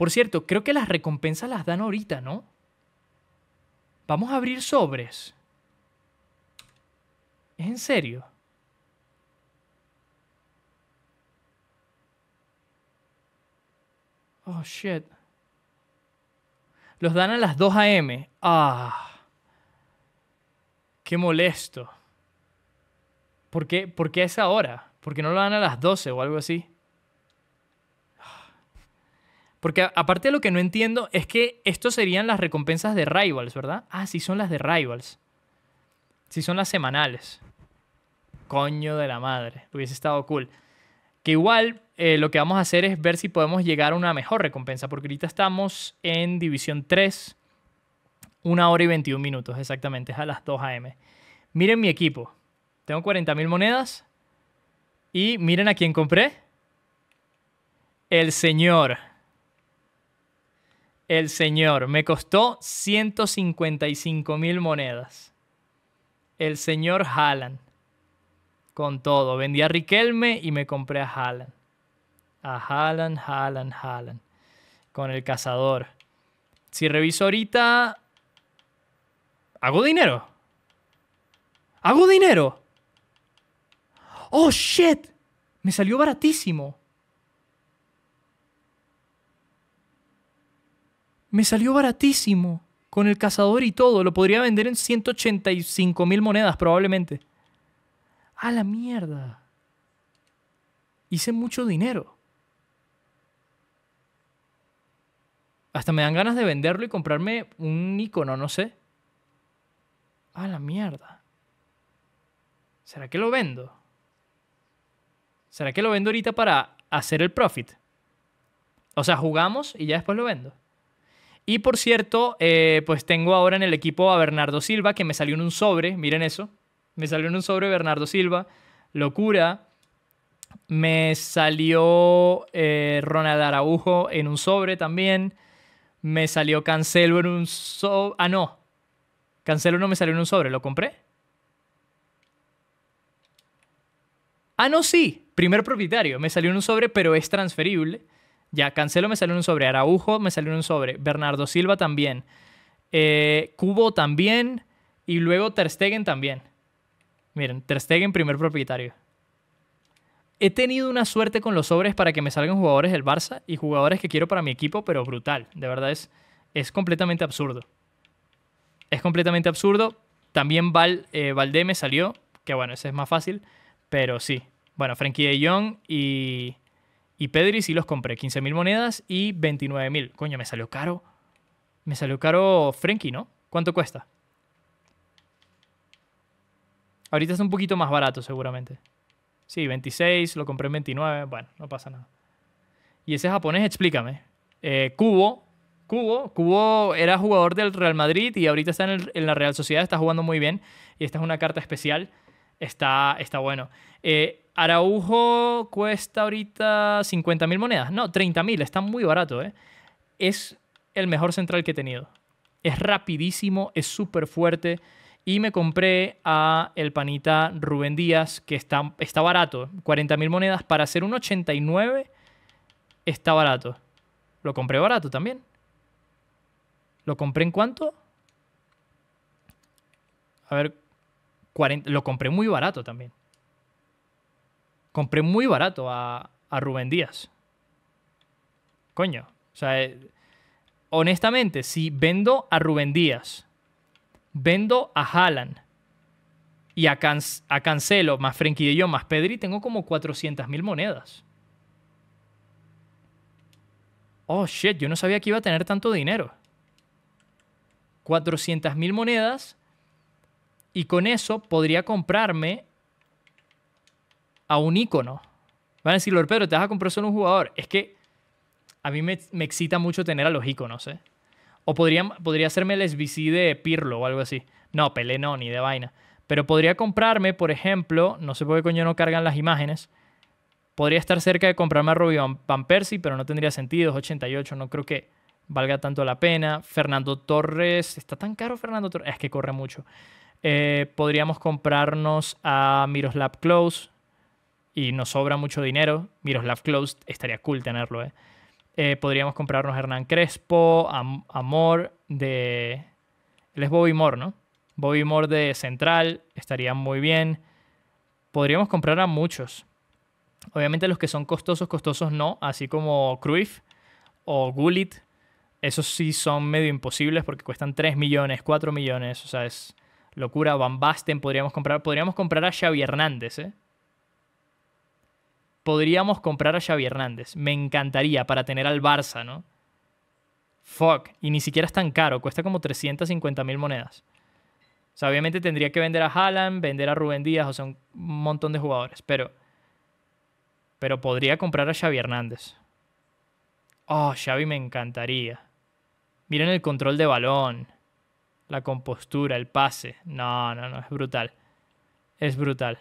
Por cierto, creo que las recompensas las dan ahorita, ¿no? Vamos a abrir sobres. ¿Es en serio? Oh, shit. Los dan a las 2 a.m. Ah. Qué molesto. ¿Por qué, ¿Por qué a esa hora? ¿Por qué no lo dan a las 12 o algo así? Porque aparte de lo que no entiendo es que estos serían las recompensas de Rivals, ¿verdad? Ah, sí son las de Rivals. Sí son las semanales. Coño de la madre. Hubiese estado cool. Que igual eh, lo que vamos a hacer es ver si podemos llegar a una mejor recompensa. Porque ahorita estamos en División 3. Una hora y 21 minutos, exactamente. Es a las 2 a.m. Miren mi equipo. Tengo 40.000 monedas. Y miren a quién compré. El señor el señor. Me costó 155 mil monedas. El señor Haaland. Con todo. Vendí a Riquelme y me compré a Haaland. A Haaland, Haaland, Haaland. Con el cazador. Si reviso ahorita... ¿Hago dinero? ¿Hago dinero? ¡Oh, shit! Me salió baratísimo. Me salió baratísimo. Con el cazador y todo. Lo podría vender en 185 mil monedas probablemente. A la mierda. Hice mucho dinero. Hasta me dan ganas de venderlo y comprarme un icono, no sé. A la mierda. ¿Será que lo vendo? ¿Será que lo vendo ahorita para hacer el profit? O sea, jugamos y ya después lo vendo. Y por cierto, eh, pues tengo ahora en el equipo a Bernardo Silva, que me salió en un sobre, miren eso. Me salió en un sobre Bernardo Silva, locura. Me salió eh, Ronald Araujo en un sobre también. Me salió Cancelo en un sobre. Ah, no. Cancelo no me salió en un sobre, ¿lo compré? Ah, no, sí. Primer propietario. Me salió en un sobre, pero es transferible. Ya, Cancelo me salió un sobre, Araujo me salió un sobre, Bernardo Silva también, eh, Cubo también y luego Ter Stegen también. Miren, Ter Stegen primer propietario. He tenido una suerte con los sobres para que me salgan jugadores del Barça y jugadores que quiero para mi equipo, pero brutal. De verdad es, es completamente absurdo. Es completamente absurdo. También Val, eh, me salió, que bueno, ese es más fácil, pero sí. Bueno, Frankie de Jong y y Pedri sí los compré, 15.000 monedas y 29.000. Coño, me salió caro. Me salió caro Frenkie, ¿no? ¿Cuánto cuesta? Ahorita es un poquito más barato seguramente. Sí, 26, lo compré en 29, bueno, no pasa nada. Y ese japonés, explícame. Eh, Cubo, Cubo, Cubo era jugador del Real Madrid y ahorita está en la Real Sociedad, está jugando muy bien. Y esta es una carta especial está, está bueno. Eh, Araujo cuesta ahorita 50.000 monedas. No, 30.000. está muy barato. Eh. Es el mejor central que he tenido. Es rapidísimo, es súper fuerte. Y me compré a el panita Rubén Díaz, que está, está barato. 40.000 monedas para hacer un 89 está barato. Lo compré barato también. ¿Lo compré en cuánto? A ver, lo compré muy barato también. Compré muy barato a, a Rubén Díaz. Coño. O sea, eh, honestamente, si vendo a Rubén Díaz, vendo a Haaland y a, Cancelo, más Frenkie de Jong, más Pedri, tengo como 400.000 monedas. Oh, shit, yo no sabía que iba a tener tanto dinero. 400.000 monedas y con eso podría comprarme a un ícono. Van a decir, Lord te vas a comprar solo un jugador. Es que a mí me, excita mucho tener a los íconos, ¿eh? O podría, podría hacerme el SBC de Pirlo o algo así. No, Pelé no, ni de vaina. Pero podría comprarme, por ejemplo, no sé por qué coño no cargan las imágenes. Podría estar cerca de comprarme a Robbie Van Persie, pero no tendría sentido. Es 88, no creo que valga tanto la pena. Fernando Torres, está tan caro Fernando Torres. Es que corre mucho. Eh, podríamos comprarnos a Miroslav Close y nos sobra mucho dinero. Miroslav Close estaría cool tenerlo. Eh. Eh, podríamos comprarnos a Hernán Crespo, a, de... Él es Bobby Moore, ¿no? Bobby Moore de Central estaría muy bien. Podríamos comprar a muchos. Obviamente los que son costosos, costosos no, así como Cruyff o Gullit. Esos sí son medio imposibles porque cuestan 3 millones, 4 millones, o sea, es Locura, Van Basten podríamos comprar. Podríamos comprar a Xavi Hernández, ¿eh? Podríamos comprar a Xavi Hernández. Me encantaría para tener al Barça, ¿no? Fuck. Y ni siquiera es tan caro. Cuesta como 350 mil monedas. O sea, obviamente tendría que vender a Haaland, vender a Rubén Díaz, o sea, un montón de jugadores. Pero. Pero podría comprar a Xavi Hernández. Oh, Xavi me encantaría. Miren el control de balón la compostura, el pase. No, no, no, es brutal. Es brutal.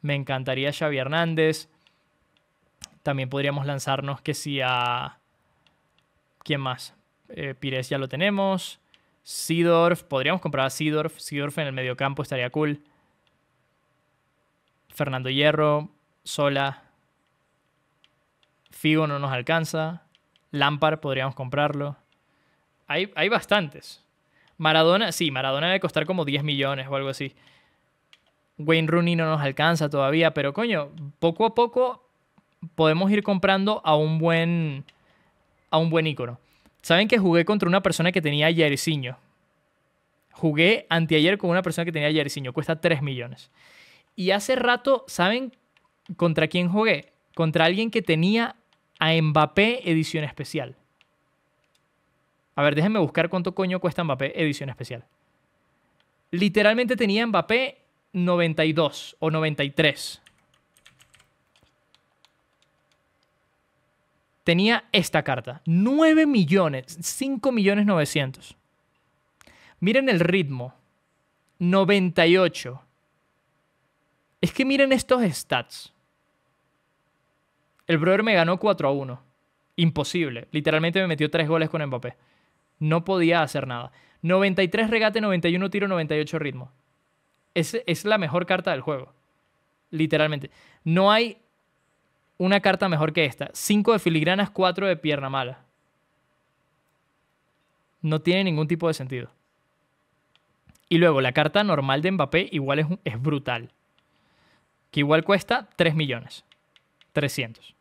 Me encantaría Xavi Hernández. También podríamos lanzarnos que si a... ¿Quién más? Eh, Pires ya lo tenemos. Sidorf, podríamos comprar a Sidorf. Sidorf en el mediocampo estaría cool. Fernando Hierro, Sola. Figo no nos alcanza. Lampard podríamos comprarlo. Hay, hay bastantes. Maradona, sí, Maradona debe costar como 10 millones o algo así. Wayne Rooney no nos alcanza todavía, pero coño, poco a poco podemos ir comprando a un buen a un buen ícono. Saben que jugué contra una persona que tenía Jairzinho. Jugué anteayer con una persona que tenía Jairzinho, cuesta 3 millones. Y hace rato, ¿saben contra quién jugué? Contra alguien que tenía a Mbappé edición especial. A ver, déjenme buscar cuánto coño cuesta Mbappé edición especial. Literalmente tenía Mbappé 92 o 93. Tenía esta carta. 9 millones, 5 millones 900. Miren el ritmo. 98. Es que miren estos stats. El brother me ganó 4 a 1. Imposible. Literalmente me metió 3 goles con Mbappé. No podía hacer nada. 93 regate, 91 tiro, 98 ritmo. Es, es la mejor carta del juego. Literalmente. No hay una carta mejor que esta. 5 de filigranas, 4 de pierna mala. No tiene ningún tipo de sentido. Y luego, la carta normal de Mbappé igual es, es brutal. Que igual cuesta 3 millones. 300.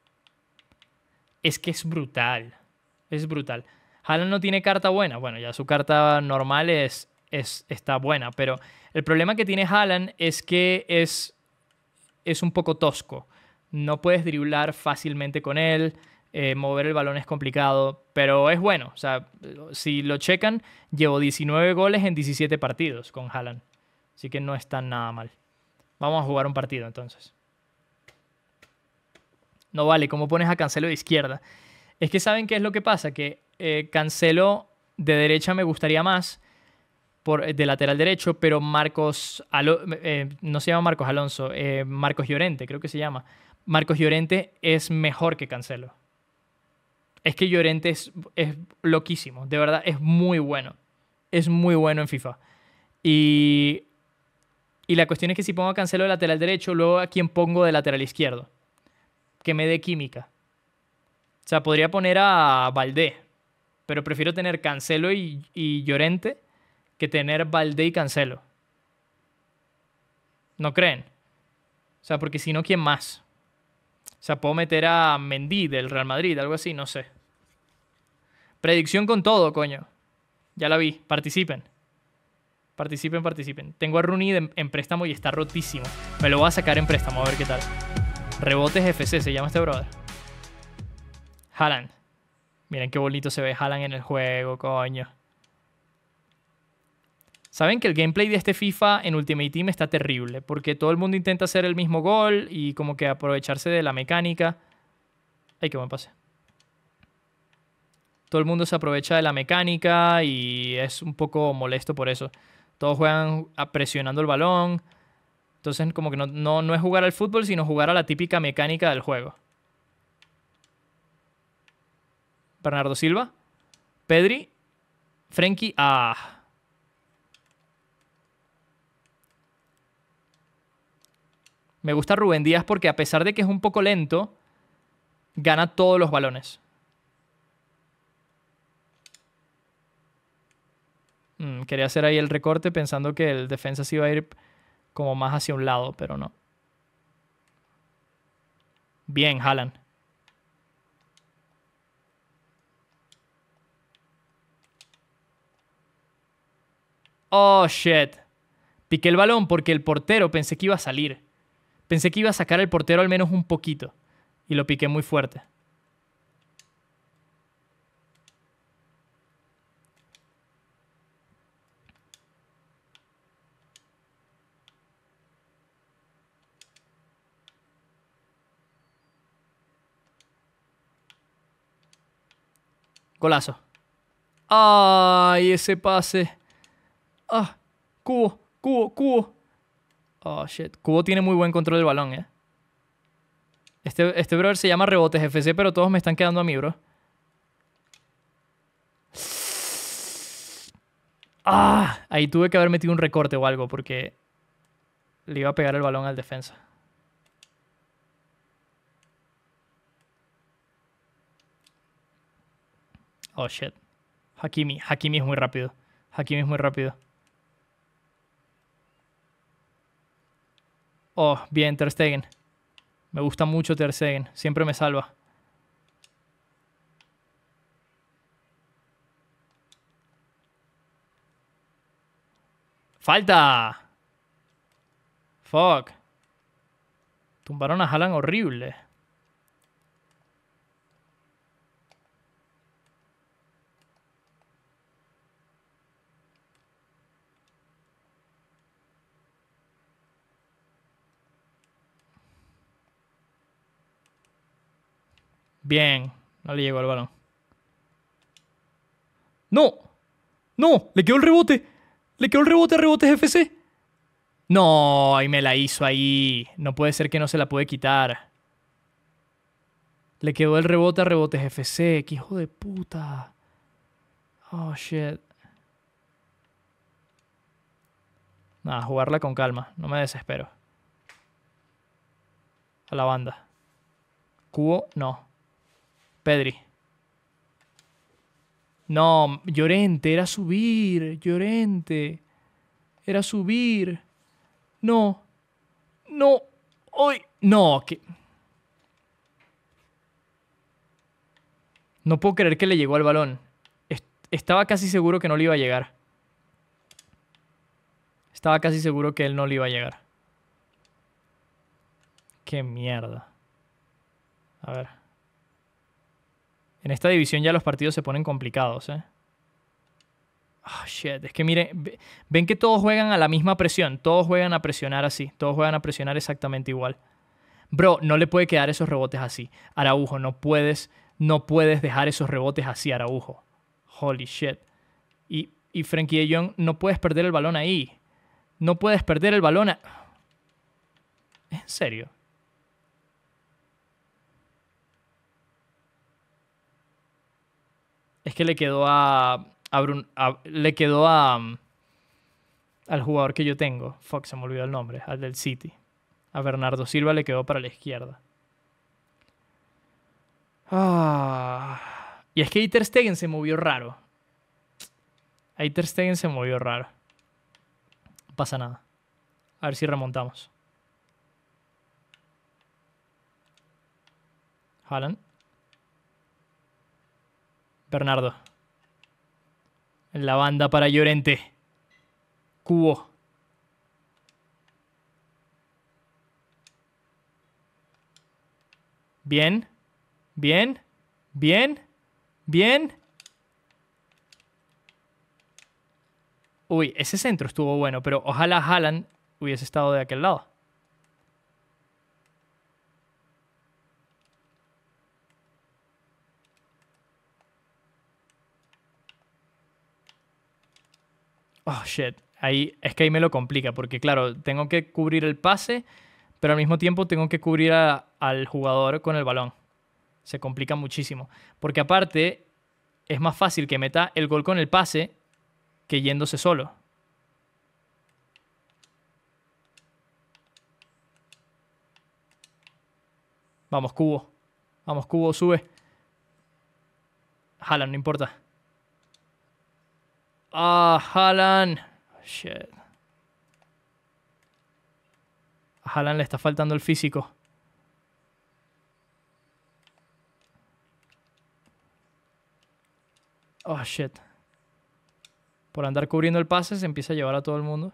Es que es brutal. Es brutal. Haaland no tiene carta buena. Bueno, ya su carta normal es, es, está buena, pero el problema que tiene Haaland es que es, es un poco tosco. No puedes driblar fácilmente con él. Eh, mover el balón es complicado, pero es bueno. O sea, si lo checan, llevo 19 goles en 17 partidos con Haaland. Así que no está nada mal. Vamos a jugar un partido entonces. No vale, ¿cómo pones a Cancelo de izquierda? Es que saben qué es lo que pasa, que eh, Cancelo de derecha me gustaría más, por, eh, de lateral derecho, pero Marcos, eh, no se llama Marcos Alonso, Marcos Llorente creo que se llama. Marcos Llorente es mejor que Cancelo. Es que Llorente es, loquísimo, de verdad, es muy bueno. Es muy bueno en FIFA. Y, y la cuestión es que si pongo a Cancelo de lateral derecho, luego a quien pongo de lateral izquierdo. Que me dé química. O sea, podría poner a Valdé, pero prefiero tener Cancelo y, Llorente que tener Valdé y Cancelo. ¿No creen? O sea, porque si no, ¿quién más? O sea, puedo meter a Mendy del Real Madrid, algo así, no sé. Predicción con todo, coño. Ya la vi, participen. Participen, participen. Tengo a Rooney en préstamo y está rotísimo. Me lo voy a sacar en préstamo, a ver qué tal. Rebotes FC, se llama este brother. Haaland. Miren qué bonito se ve Haaland en el juego, coño. Saben que el gameplay de este FIFA en Ultimate Team está terrible, porque todo el mundo intenta hacer el mismo gol y como que aprovecharse de la mecánica. Ay, qué buen pase. Todo el mundo se aprovecha de la mecánica y es un poco molesto por eso. Todos juegan presionando el balón. Entonces, como que no, no es jugar al fútbol, sino jugar a la típica mecánica del juego. Bernardo Silva, Pedri, Frenkie. Ah. Me gusta Rubén Díaz porque a pesar de que es un poco lento, gana todos los balones. Mm, quería hacer ahí el recorte pensando que el defensa se iba a ir como más hacia un lado, pero no. Bien, Haaland. Oh, shit. Piqué el balón porque el portero pensé que iba a salir. Pensé que iba a sacar el portero al menos un poquito. Y lo piqué muy fuerte. Golazo. Ay, ese pase. ¡Ah! ¡Cubo! ¡Cubo! ¡Cubo! Oh, shit. Cubo tiene muy buen control del balón, ¿eh? Este, este brother se llama Rebotes FC, pero todos me están quedando a mí, bro. ¡Ah! Ahí tuve que haber metido un recorte o algo, porque le iba a pegar el balón al defensa. Oh, shit. Hakimi. Hakimi es muy rápido. Hakimi es muy rápido. Oh, bien, Ter Me gusta mucho Ter Stegen. Siempre me salva. ¡Falta! Fuck. Tumbaron a Jalan, horrible. Bien. No le llegó el balón. ¡No! ¡No! ¡Le quedó el rebote! ¡Le quedó el rebote a rebotes FC! No, Y me la hizo ahí. No puede ser que no se la puede quitar. Le quedó el rebote a rebotes FC. ¡Qué hijo de puta! Oh, shit. Nada, jugarla con calma. No me desespero. A la banda. Cubo, no. Pedri. No, Llorente, era subir, Llorente. Era subir. No. No. Hoy. No, que. No puedo creer que le llegó al balón. Estaba casi seguro que no le iba a llegar. Estaba casi seguro que él no le iba a llegar. Qué mierda. A ver. En esta división ya los partidos se ponen complicados, ¿eh? Ah, shit. Es que miren, ven que todos juegan a la misma presión. Todos juegan a presionar así. Todos juegan a presionar exactamente igual. Bro, no le puede quedar esos rebotes así. Araujo, no puedes, no puedes dejar esos rebotes así, Araujo. Holy shit. Y, y Frankie de Jong, no puedes perder el balón ahí. No puedes perder el balón. ahí. En serio. es que le quedó a. le quedó a. Mm, al jugador que yo tengo. Fuck, se me olvidó el nombre. Al del City. A Bernardo Silva le quedó para la izquierda. Ah. Y es que Eiter Stegen se movió raro. Eiter Stegen se movió raro. No pasa nada. A ver si remontamos. Haaland. Bernardo. La banda para Llorente. Cubo. Bien. Bien. Bien. Bien. Uy, ese centro estuvo bueno, pero ojalá Haaland hubiese estado de aquel lado. oh shit, ahí es que ahí me lo complica, porque claro, tengo que cubrir el pase, pero al mismo tiempo tengo que cubrir al jugador con el balón. Se complica muchísimo, porque aparte es más fácil que meta el gol con el pase que yéndose solo. Vamos, cubo. Vamos, cubo, sube. Jala, no importa. Ah, uh, Shit. A Haaland le está faltando el físico. Oh, shit. Por andar cubriendo el pase se empieza a llevar a todo el mundo.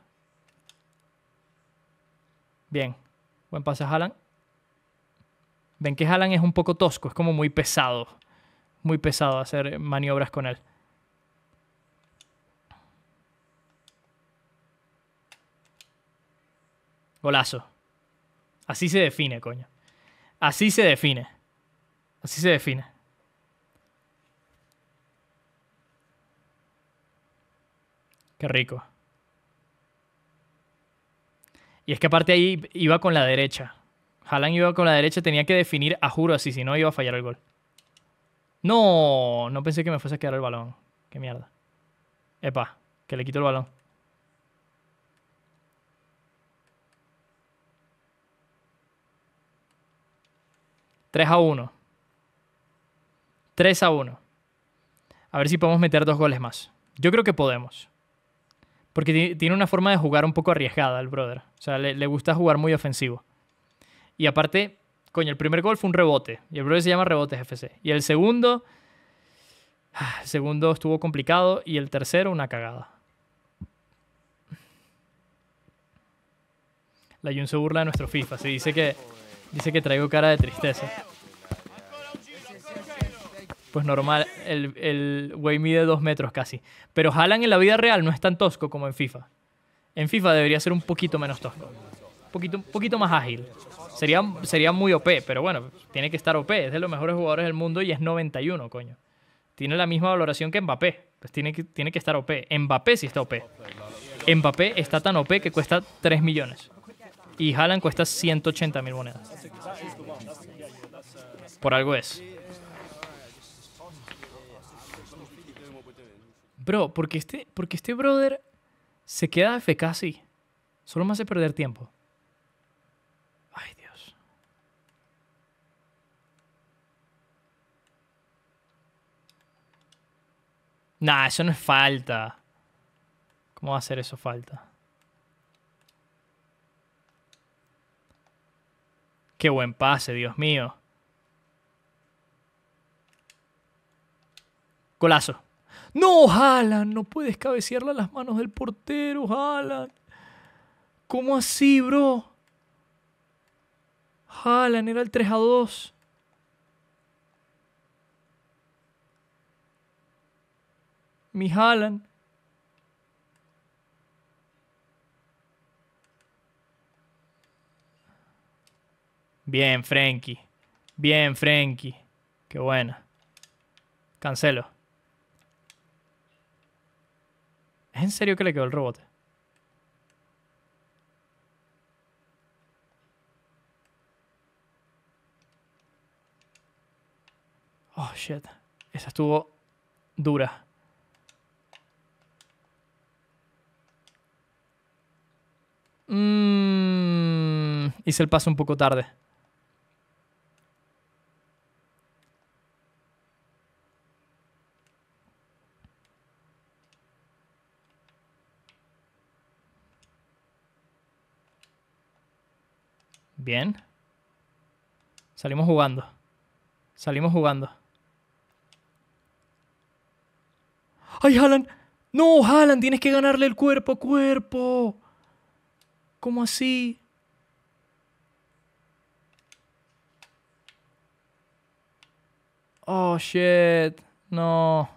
Bien. Buen pase a Haaland. Ven que Haaland es un poco tosco, es como muy pesado. Muy pesado hacer maniobras con él. Golazo. Así se define, coño. Así se define. Así se define. Qué rico. Y es que aparte ahí iba con la derecha. Jalan iba con la derecha, tenía que definir a juro así, si no iba a fallar el gol. No, no pensé que me fuese a quedar el balón. Qué mierda. Epa, que le quito el balón. 3 a 1. 3 a 1. A ver si podemos meter dos goles más. Yo creo que podemos. Porque tiene una forma de jugar un poco arriesgada el brother. O sea, le, gusta jugar muy ofensivo. Y aparte, coño, el primer gol fue un rebote. Y el brother se llama Rebotes FC. Y el segundo. Ah, el segundo estuvo complicado. Y el tercero, una cagada. La Jun se burla de nuestro FIFA. Se dice que Dice que traigo cara de tristeza. Pues normal, el, el güey mide dos metros casi. Pero Haaland en la vida real no es tan tosco como en FIFA. En FIFA debería ser un poquito menos tosco. Un poquito, un poquito más ágil. Sería, sería muy OP, pero bueno, tiene que estar OP. Es de los mejores jugadores del mundo y es 91, coño. Tiene la misma valoración que Mbappé. Pues tiene que, tiene que estar OP. Mbappé sí está OP. Mbappé está tan OP que cuesta 3 millones. Y Haaland cuesta 180 mil monedas. Por algo es. Bro, porque este, porque este brother se queda FK así. Solo me hace perder tiempo. Ay, Dios. Nah, eso no es falta. ¿Cómo va a ser eso falta? Qué buen pase, Dios mío. Golazo. No, Haaland, no puedes cabecearla a las manos del portero, Haaland. ¿Cómo así, bro? Haaland era el 3 a 2. Mi Haaland. Bien, Frankie, Bien, Frankie, Qué buena. Cancelo. ¿Es en serio que le quedó el robot? Oh, shit. Esa estuvo dura. Mm, hice el paso un poco tarde. Bien. Salimos jugando. Salimos jugando. ¡Ay, Alan! ¡No, Alan! Tienes que ganarle el cuerpo cuerpo. ¿Cómo así? Oh, shit. No.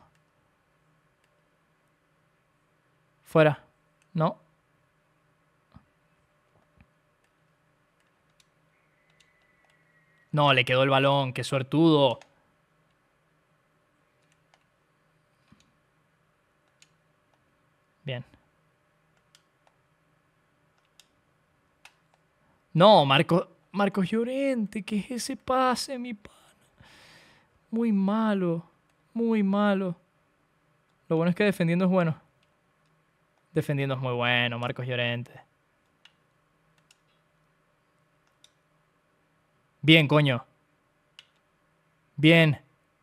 Fuera. No. No, le quedó el balón, qué suertudo. Bien. No, Marco, Marcos Llorente, que es ese pase, mi pana. Muy malo, muy malo. Lo bueno es que defendiendo es bueno. Defendiendo es muy bueno, Marcos Llorente. Bien, coño. Bien.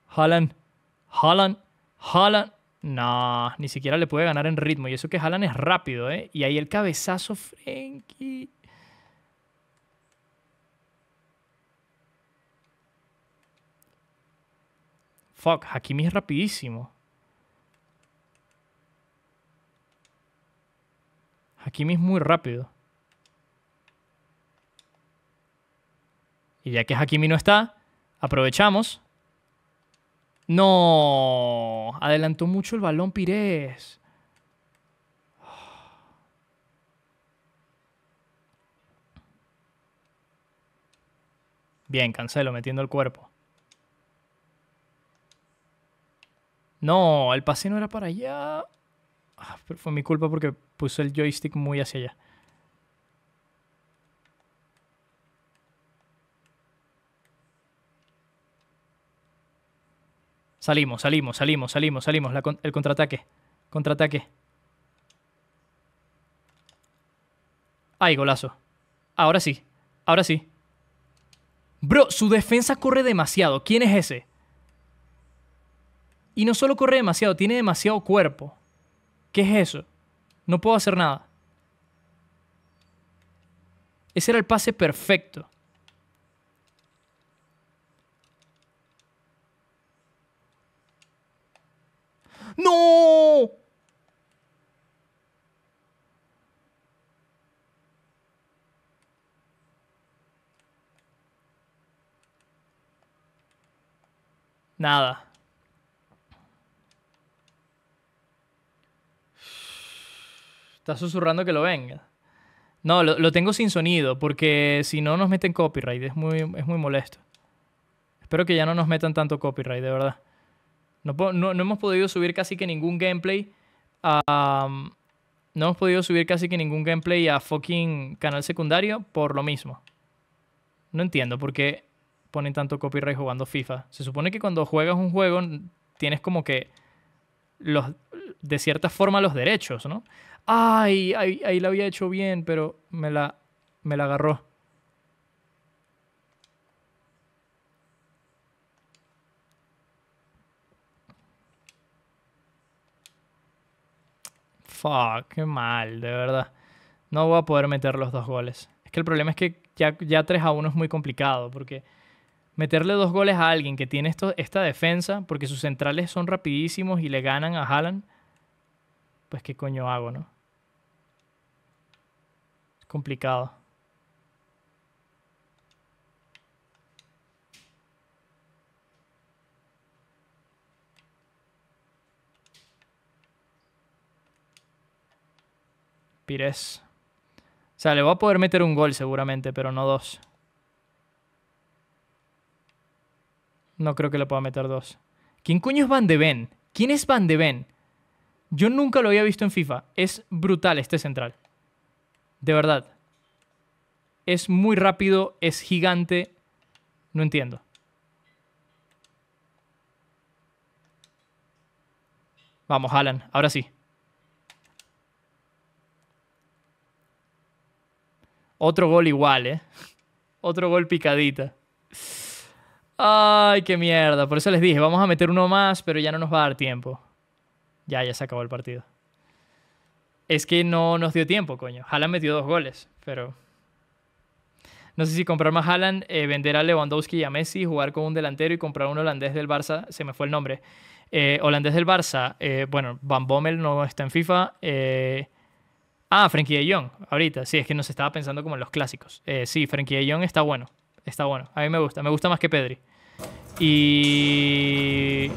Haaland. Haaland. Haaland. No, ni siquiera le puede ganar en ritmo. Y eso que Haaland es rápido, ¿eh? Y ahí el cabezazo, Frenkie. Fuck, Hakimi es rapidísimo. Hakimi es muy rápido. ya que Hakimi no está, aprovechamos. No, adelantó mucho el balón Pires. Bien, cancelo, metiendo el cuerpo. No, el pase no era para allá. Ah, pero fue mi culpa porque puse el joystick muy hacia allá. Salimos, salimos, salimos, salimos, salimos. el contraataque. Contraataque. Ay, golazo. Ahora sí. Ahora sí. Bro, su defensa corre demasiado. ¿Quién es ese? Y no solo corre demasiado, tiene demasiado cuerpo. ¿Qué es eso? No puedo hacer nada. Ese era el pase perfecto. ¡No! Nada. Está susurrando que lo venga. No, lo, lo tengo sin sonido, porque si no nos meten copyright, es muy, es muy molesto. Espero que ya no nos metan tanto copyright, de verdad. No, hemos podido subir casi que ningún gameplay a... no hemos podido subir casi que ningún gameplay a fucking canal secundario por lo mismo. No entiendo por qué ponen tanto copyright jugando FIFA. Se supone que cuando juegas un juego tienes como que los de cierta forma los derechos, ¿no? Ay, ahí, ahí la había hecho bien, pero me la, me la agarró. fuck, qué mal, de verdad. No voy a poder meter los dos goles. Es que el problema es que ya, ya 3 a 1 es muy complicado, porque meterle dos goles a alguien que tiene esta defensa, porque sus centrales son rapidísimos y le ganan a Haaland, pues qué coño hago, ¿no? Es complicado. O sea, le va a poder meter un gol seguramente, pero no dos. No creo que le pueda meter dos. ¿Quién coño es Van de Ven? ¿Quién es Van de Ven? Yo nunca lo había visto en FIFA. Es brutal este central. De verdad. Es muy rápido, es gigante. No entiendo. Vamos, Alan, ahora sí. Otro gol igual, ¿eh? Otro gol picadita. Ay, qué mierda. Por eso les dije, vamos a meter uno más, pero ya no nos va a dar tiempo. Ya, ya se acabó el partido. Es que no nos dio tiempo, coño. Haaland metió dos goles, pero... No sé si comprar más Haaland, eh, vender a Lewandowski y a Messi, jugar con un delantero y comprar un holandés del Barça. Se me fue el nombre. Eh, holandés del Barça, eh, bueno, Van Bommel no está en FIFA. Eh, Ah, Frankie de Jong, ahorita. Sí, es que no se estaba pensando como en los clásicos. Eh, sí, Frankie de Jong está bueno. Está bueno. A mí me gusta. Me gusta más que Pedri. Y.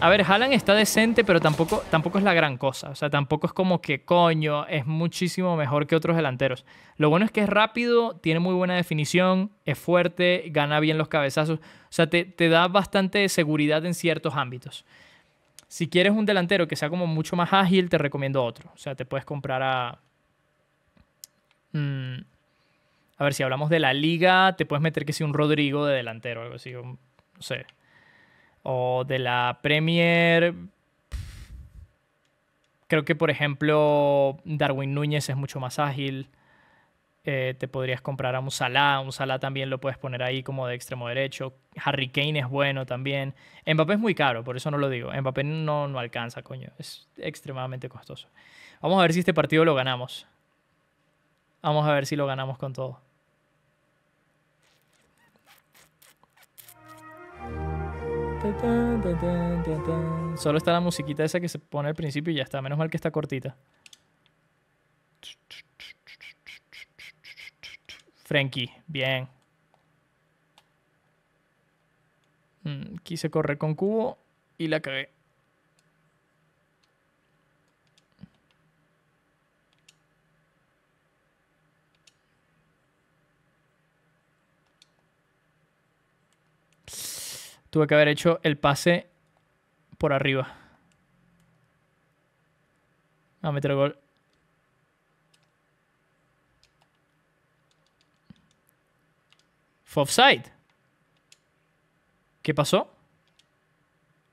A ver, Haaland está decente, pero tampoco, tampoco es la gran cosa. O sea, tampoco es como que coño, es muchísimo mejor que otros delanteros. Lo bueno es que es rápido, tiene muy buena definición, es fuerte, gana bien los cabezazos. O sea, te, te da bastante seguridad en ciertos ámbitos. Si quieres un delantero que sea como mucho más ágil, te recomiendo otro. O sea, te puedes comprar a... Mm, a ver, si hablamos de la liga, te puedes meter que si un Rodrigo de delantero, algo así, no sé. O de la Premier, creo que por ejemplo Darwin Núñez es mucho más ágil. Eh, te podrías comprar a un Salah, un también lo puedes poner ahí como de extremo derecho. Harry Kane es bueno también. Mbappé es muy caro, por eso no lo digo. Mbappé no, no alcanza, coño. Es extremadamente costoso. Vamos a ver si este partido lo ganamos. Vamos a ver si lo ganamos con todo. Solo está la musiquita esa que se pone al principio y ya está. Menos mal que está cortita. Frenkie, bien. Mm, quise correr con cubo y la cagué. Tuve que haber hecho el pase por arriba. A meter el gol Fue offside. ¿Qué pasó?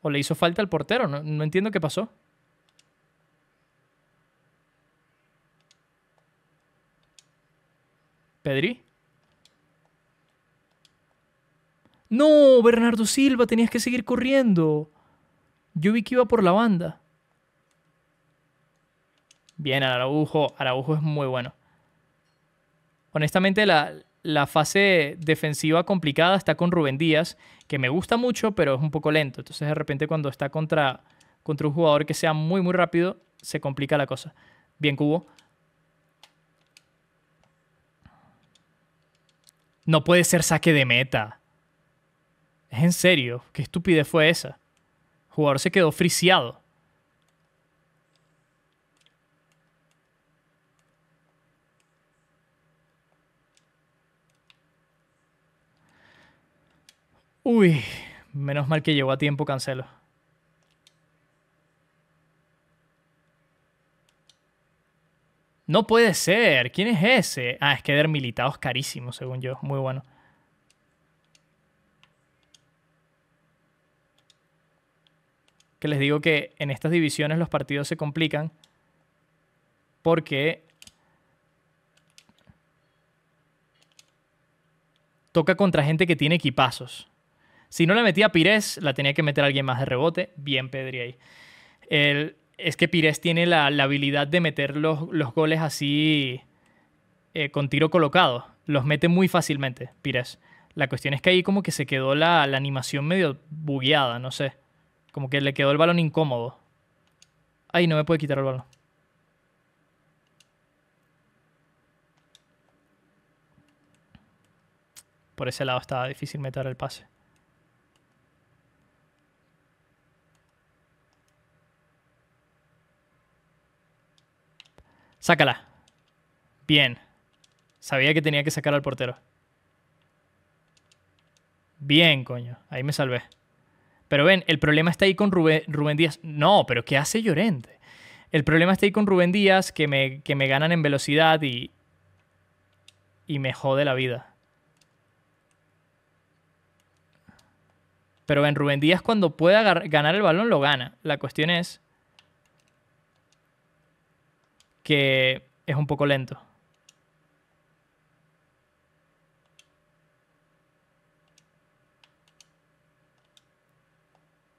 ¿O le hizo falta al portero? No, no entiendo qué pasó. Pedri. No, Bernardo Silva, tenías que seguir corriendo. Yo vi que iba por la banda. Bien, Araujo. Araujo es muy bueno. Honestamente, la, la fase defensiva complicada está con Rubén Díaz, que me gusta mucho, pero es un poco lento. Entonces, de repente, cuando está contra, contra un jugador que sea muy, muy rápido, se complica la cosa. Bien, Cubo. No puede ser saque de meta. Es en serio. ¿Qué estupidez fue esa? El jugador se quedó friseado. Uy, menos mal que llegó a tiempo Cancelo. No puede ser. ¿Quién es ese? Ah, es que Der militados carísimo, según yo. Muy bueno. Que les digo que en estas divisiones los partidos se complican porque toca contra gente que tiene equipazos. Si no la metía Pires, la tenía que meter alguien más de rebote. Bien, Pedri ahí. es que Pires tiene la, habilidad de meter los, goles así eh, con tiro colocado. Los mete muy fácilmente, Pires. La cuestión es que ahí como que se quedó la, la animación medio bugueada, no sé. Como que le quedó el balón incómodo. Ay, no me puede quitar el balón. Por ese lado estaba difícil meter el pase. Sácala. Bien. Sabía que tenía que sacar al portero. Bien, coño. Ahí me salvé. Pero ven, el problema está ahí con Rubén, Díaz. No, pero ¿qué hace Llorente? El problema está ahí con Rubén Díaz, que me, que me ganan en velocidad y, y me jode la vida. Pero ven, Rubén Díaz cuando pueda ganar el balón lo gana. La cuestión es que es un poco lento.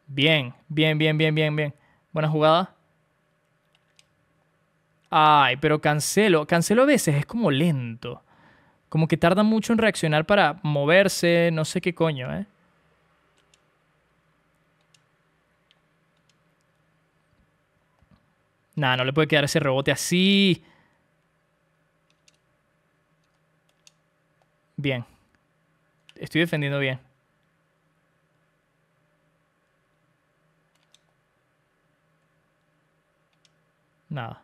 Bien, bien, bien, bien, bien, bien. Buena jugada. Ay, pero cancelo. Cancelo a veces es como lento. Como que tarda mucho en reaccionar para moverse, no sé qué coño, ¿eh? Nada, no le puede quedar ese rebote así. Bien. Estoy defendiendo bien. Nada.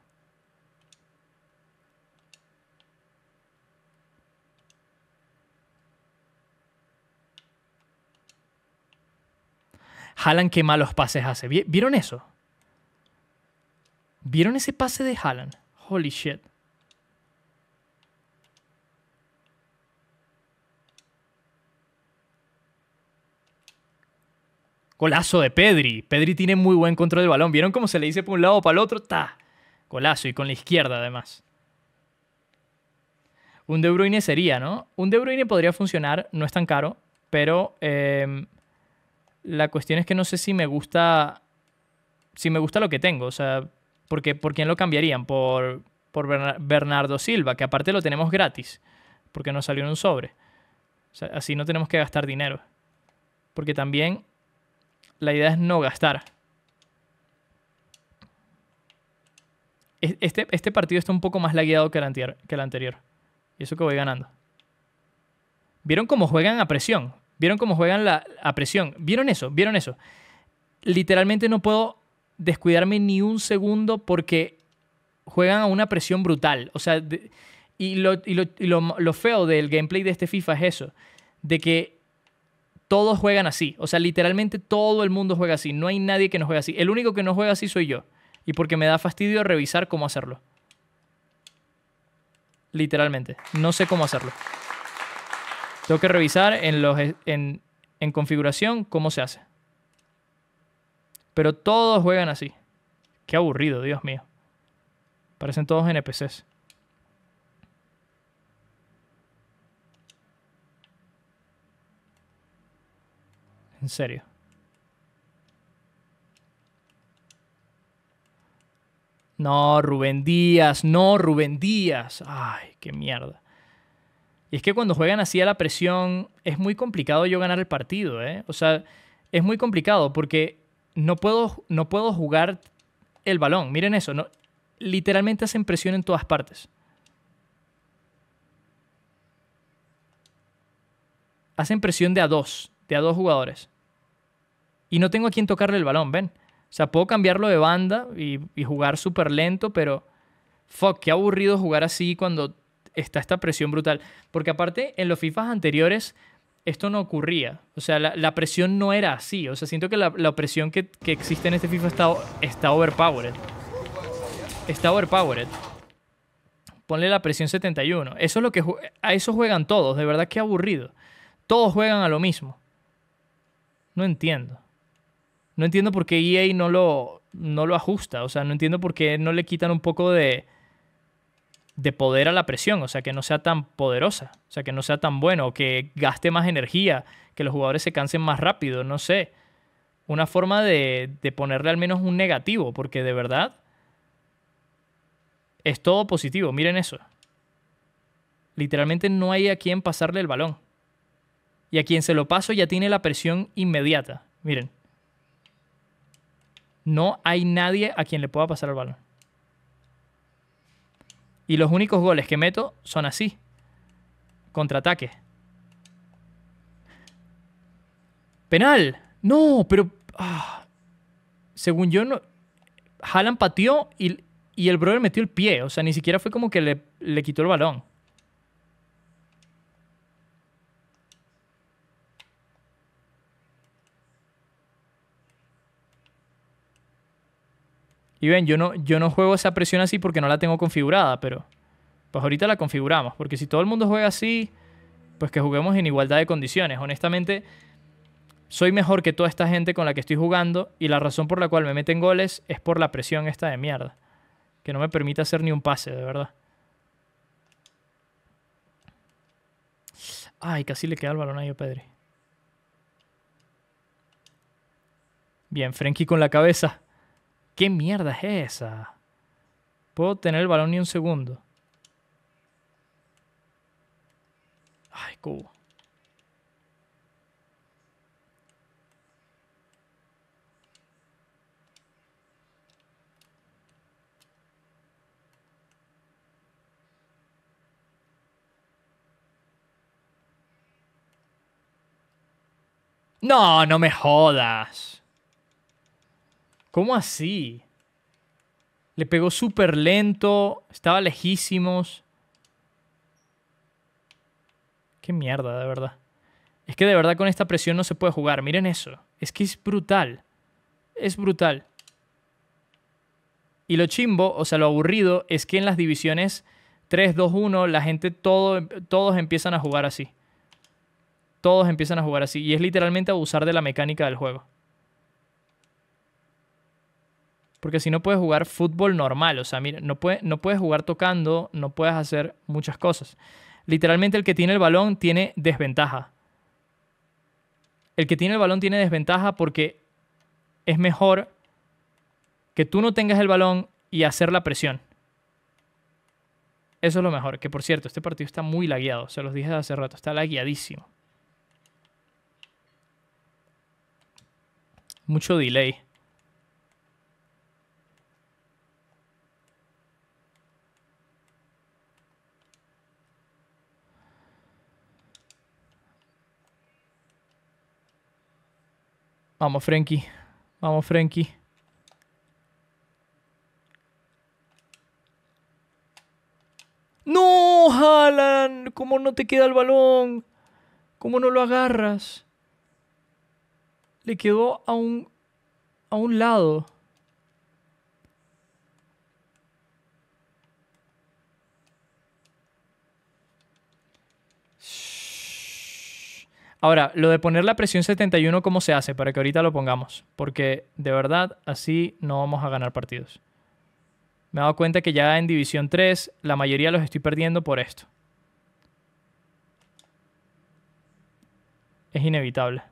Jalan qué malos pases hace. ¿Vieron eso? ¿Vieron ese pase de Haaland? Holy shit. colazo de Pedri. Pedri tiene muy buen control del balón. ¿Vieron cómo se le dice por un lado o para el otro? ¡Ta! Golazo y con la izquierda además. Un De Bruyne sería, ¿no? Un De Bruyne podría funcionar, no es tan caro, pero em, la cuestión es que no sé si me gusta, si me gusta lo que tengo. O sea, porque, ¿Por quién lo cambiarían? Por, Bernardo Silva, que aparte lo tenemos gratis, porque nos salió en un sobre. así no tenemos que gastar dinero. Porque también la idea es no gastar. Este, este partido está un poco más lagueado que el, anterior, que el anterior. Y eso que voy ganando. ¿Vieron cómo juegan a presión? ¿Vieron cómo juegan la, a presión? ¿Vieron eso? ¿Vieron eso? Literalmente no puedo descuidarme ni un segundo porque juegan a una presión brutal. O sea, y, lo, feo del gameplay de este FIFA es eso, de que todos juegan así. O sea, literalmente todo el mundo juega así. No hay nadie que no juegue así. El único que no juega así soy yo. Y porque me da fastidio revisar cómo hacerlo. Literalmente. No sé cómo hacerlo. Tengo que revisar en, los, en configuración cómo se hace. Pero todos juegan así. Qué aburrido, Dios mío. Parecen todos NPCs. En serio. No, Rubén Díaz, no, Rubén Díaz. Ay, qué mierda. Y es que cuando juegan así a la presión, es muy complicado yo ganar el partido, ¿eh? O sea, es muy complicado porque no puedo, no puedo jugar el balón. Miren eso. No, literalmente hacen presión en todas partes. Hacen presión de a dos, de a dos jugadores. Y no tengo a quien tocarle el balón, ¿ven? O sea, puedo cambiarlo de banda y, jugar súper lento, pero... Fuck, qué aburrido jugar así cuando está esta presión brutal. Porque aparte, en los FIFAs anteriores esto no ocurría. O sea, la, presión no era así. O sea, siento que la, presión que, existe en este FIFA está, está overpowered. Está overpowered. Ponle la presión 71. Eso es lo que a eso juegan todos, de verdad que aburrido. Todos juegan a lo mismo. No entiendo. No entiendo por qué EA no lo no lo ajusta, o sea, no entiendo por qué no le quitan un poco de de poder a la presión, o sea, que no sea tan poderosa, o sea, que no sea tan bueno, que gaste más energía, que los jugadores se cansen más rápido, no sé. Una forma de, de ponerle al menos un negativo, porque de verdad es todo positivo, miren eso. Literalmente no hay a quien pasarle el balón. Y a quien se lo paso ya tiene la presión inmediata, miren. No hay nadie a quien le pueda pasar el balón. Y los únicos goles que meto son así. Contraataque. Penal. No, pero... Ah. Según yo, no... Haaland pateó y, y, el brother metió el pie. O sea, ni siquiera fue como que le quitó el balón. Y ven, yo no, yo no juego esa presión así porque no la tengo configurada, pero pues ahorita la configuramos, porque si todo el mundo juega así, pues que juguemos en igualdad de condiciones. Honestamente, soy mejor que toda esta gente con la que estoy jugando y la razón por la cual me meten goles es por la presión esta de mierda, que no me permite hacer ni un pase, de verdad. Ay, casi le queda el balón a yo, Pedri. Bien, Frenkie con la cabeza. ¿Qué mierda es esa? Puedo tener el balón ni un segundo. Ay, cubo. No, no me jodas. ¿Cómo así? Le pegó súper lento, estaba lejísimos. Qué mierda, de verdad. Es que de verdad con esta presión no se puede jugar. Miren eso. Es que es brutal. Es brutal. Y lo chimbo, o sea, lo aburrido es que en las divisiones 3, 2, 1, la gente, todos empiezan a jugar así. Todos empiezan a jugar así. Y es literalmente abusar de la mecánica del juego. porque si no puedes jugar fútbol normal, o sea, mira, no, puede, no puedes jugar tocando, no puedes hacer muchas cosas. Literalmente el que tiene el balón tiene desventaja. El que tiene el balón tiene desventaja porque es mejor que tú no tengas el balón y hacer la presión. Eso es lo mejor. Que por cierto, este partido está muy lagueado. Se los dije hace rato. Está lagueadísimo. Mucho delay. Vamos, Frankie. Vamos, Frankie. No, Alan, ¿Cómo no te queda el balón? ¿Cómo no lo agarras? Le quedó a un, a un lado. Ahora, lo de poner la presión 71, ¿cómo se hace? Para que ahorita lo pongamos. Porque de verdad, así no vamos a ganar partidos. Me he dado cuenta que ya en División 3 la mayoría los estoy perdiendo por esto. Es inevitable.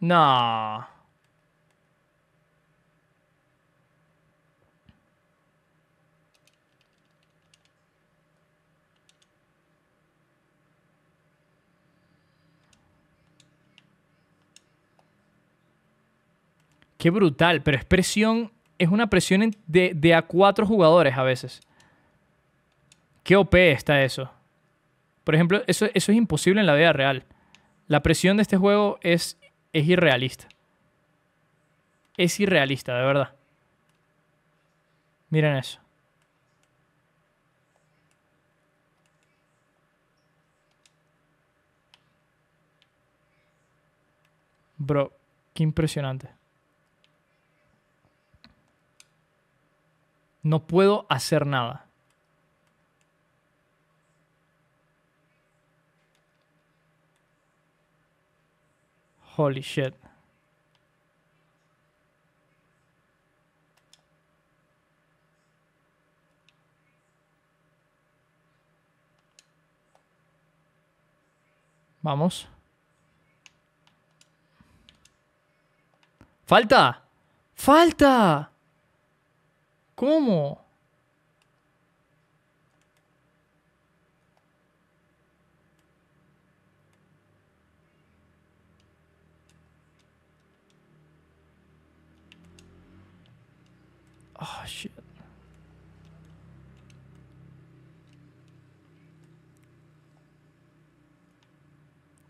No. Qué brutal, pero es presión, es una presión de, de a cuatro jugadores a veces. Qué OP está eso. Por ejemplo, eso, es imposible en la vida real. La presión de este juego es, es irrealista. Es irrealista, de verdad. Miren eso. Bro, qué impresionante. No puedo hacer nada. Holy shit. Vamos. ¡Falta! ¡Falta! ¿Cómo? Oh, shit.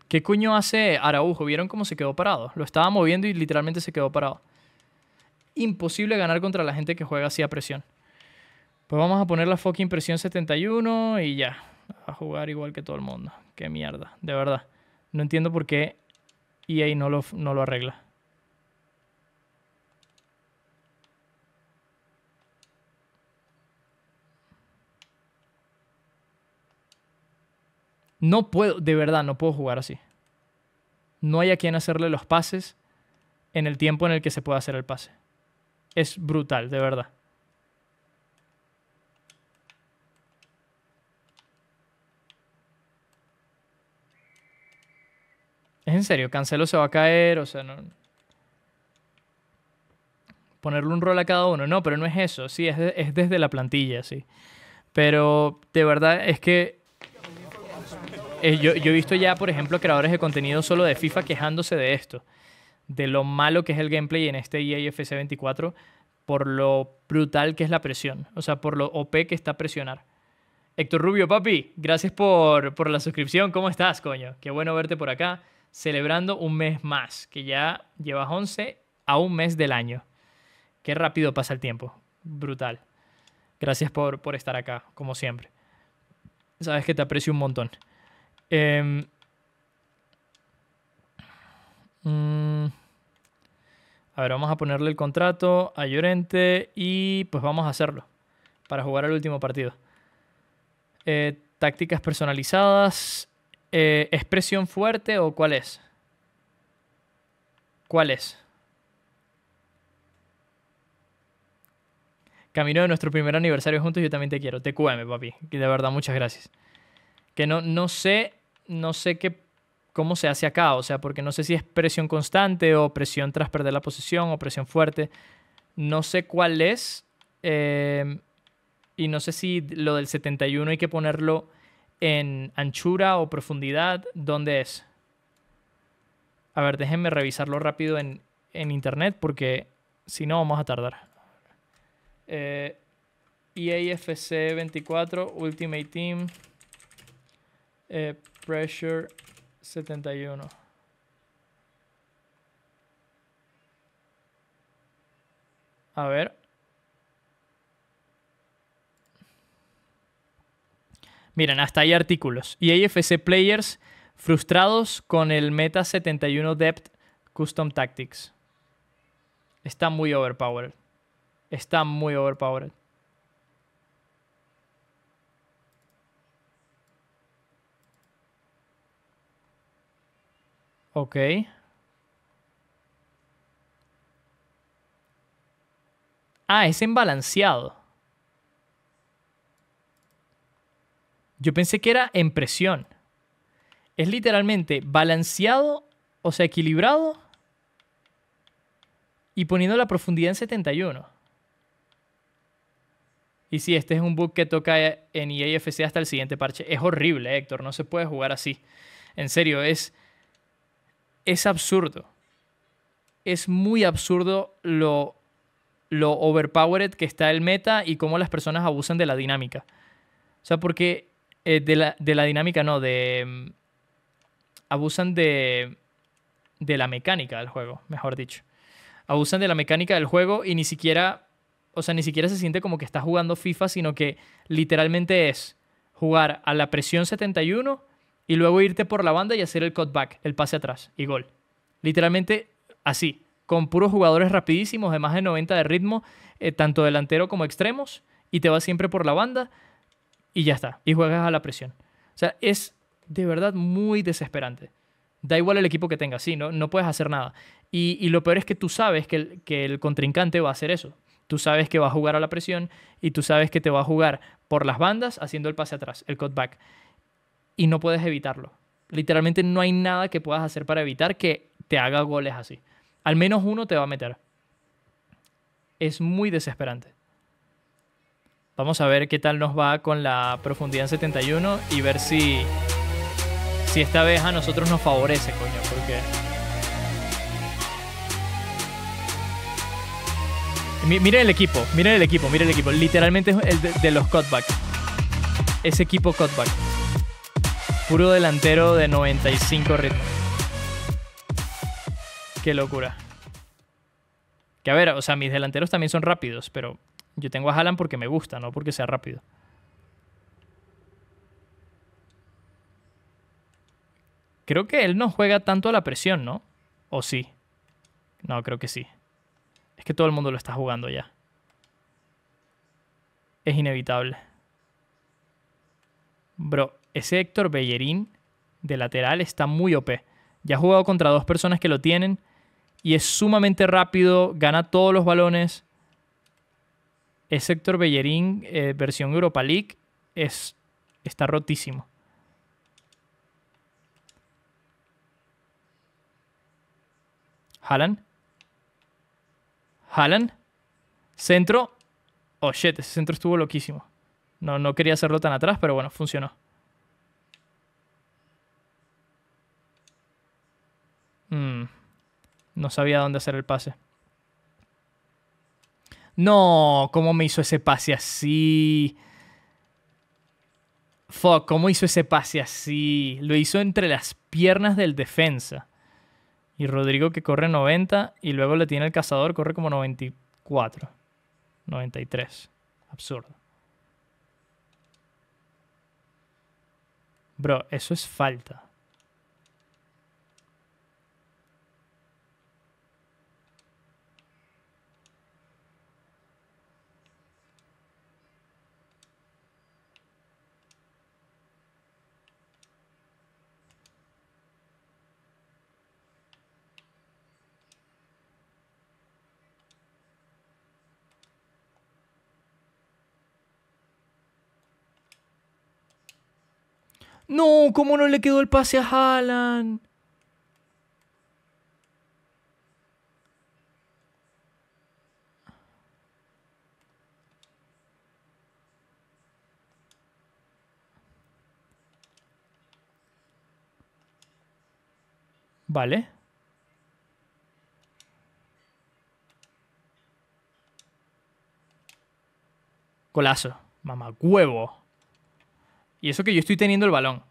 ¿Qué coño hace Araujo? ¿Vieron cómo se quedó parado? Lo estaba moviendo y literalmente se quedó parado imposible ganar contra la gente que juega así a presión. Pues vamos a poner la fucking presión 71 y ya. A jugar igual que todo el mundo. Qué mierda, de verdad. No entiendo por qué EA no lo, no lo arregla. No puedo, de verdad, no puedo jugar así. No hay a quien hacerle los pases en el tiempo en el que se pueda hacer el pase es brutal, de verdad. Es en serio, Cancelo se va a caer, o sea, no... Ponerle un rol a cada uno, no, pero no es eso, sí, es, desde la plantilla, sí. Pero de verdad es que eh, yo, yo he visto ya, por ejemplo, creadores de contenido solo de FIFA quejándose de esto de lo malo que es el gameplay en este EA 24 por lo brutal que es la presión, o sea, por lo OP que está presionar. Héctor Rubio, papi, gracias por, la suscripción. ¿Cómo estás, coño? Qué bueno verte por acá, celebrando un mes más, que ya llevas 11 a un mes del año. Qué rápido pasa el tiempo. Brutal. Gracias por, estar acá, como siempre. Sabes que te aprecio un montón. Em, mm, a ver, vamos a ponerle el contrato a Llorente y pues vamos a hacerlo para jugar el último partido. Eh, tácticas personalizadas. expresión eh, fuerte o cuál es? ¿Cuál es? Camino de nuestro primer aniversario juntos, yo también te quiero. TQM, papi. De verdad, muchas gracias. Que no, no sé, no sé qué cómo se hace acá, o sea, porque no sé si es presión constante o presión tras perder la posición o presión fuerte, no sé cuál es, eh, y no sé si lo del 71 hay que ponerlo en anchura o profundidad, ¿dónde es? A ver, déjenme revisarlo rápido en, en internet porque si no vamos a tardar. Eh, EAFC 24, Ultimate Team, eh, Pressure 71. A ver. Miren, hasta hay artículos. Y hay FC Players frustrados con el Meta 71 Depth Custom Tactics. Está muy overpowered. Está muy overpowered. Ok. Ah, es en balanceado. Yo pensé que era en presión. Es literalmente balanceado, o sea, equilibrado y poniendo la profundidad en 71. Y sí, este es un bug que toca en EAFC hasta el siguiente parche. Es horrible, Héctor, no se puede jugar así. En serio, es es absurdo. Es muy absurdo lo, lo overpowered que está el meta y cómo las personas abusan de la dinámica. O sea, porque eh, de, la, de, la, dinámica no, de... Mm, abusan de, de la mecánica del juego, mejor dicho. Abusan de la mecánica del juego y ni siquiera, o sea, ni siquiera se siente como que está jugando FIFA, sino que literalmente es jugar a la presión 71 y luego irte por la banda y hacer el cutback, el pase atrás y gol. Literalmente así, con puros jugadores rapidísimos de más de 90 de ritmo, eh, tanto delantero como extremos, y te vas siempre por la banda y ya está, y juegas a la presión. O sea, es de verdad muy desesperante. Da igual el equipo que tengas, sí, no, no puedes hacer nada. Y, lo peor es que tú sabes que que el contrincante va a hacer eso. Tú sabes que va a jugar a la presión y tú sabes que te va a jugar por las bandas haciendo el pase atrás, el cutback y no puedes evitarlo. Literalmente no hay nada que puedas hacer para evitar que te haga goles así. Al menos uno te va a meter. Es muy desesperante. Vamos a ver qué tal nos va con la profundidad en 71 y ver si, si esta vez a nosotros nos favorece, coño, porque... Miren el equipo, miren el equipo, miren el equipo. Literalmente es el de, los cutbacks. Ese equipo cutback puro delantero de 95 ritmos. Qué locura. Que a ver, o sea, mis delanteros también son rápidos, pero yo tengo a Haaland porque me gusta, no porque sea rápido. Creo que él no juega tanto a la presión, ¿no? ¿O sí? No, creo que sí. Es que todo el mundo lo está jugando ya. Es inevitable. Bro, ese Héctor Bellerín de lateral está muy OP. Ya ha jugado contra dos personas que lo tienen y es sumamente rápido, gana todos los balones. Ese Héctor Bellerín, eh, versión Europa League, es, está rotísimo. Haaland. Haaland. Centro. Oh shit, ese centro estuvo loquísimo. No, no quería hacerlo tan atrás, pero bueno, funcionó. No sabía dónde hacer el pase. No, ¿cómo me hizo ese pase así? Fuck, ¿cómo hizo ese pase así? Lo hizo entre las piernas del defensa. Y Rodrigo que corre 90 y luego le tiene el cazador, corre como 94. 93. Absurdo. Bro, eso es falta. No, ¿cómo no le quedó el pase a Haaland? Vale. Colazo Mamá, huevo. Y eso que yo estoy teniendo el balón.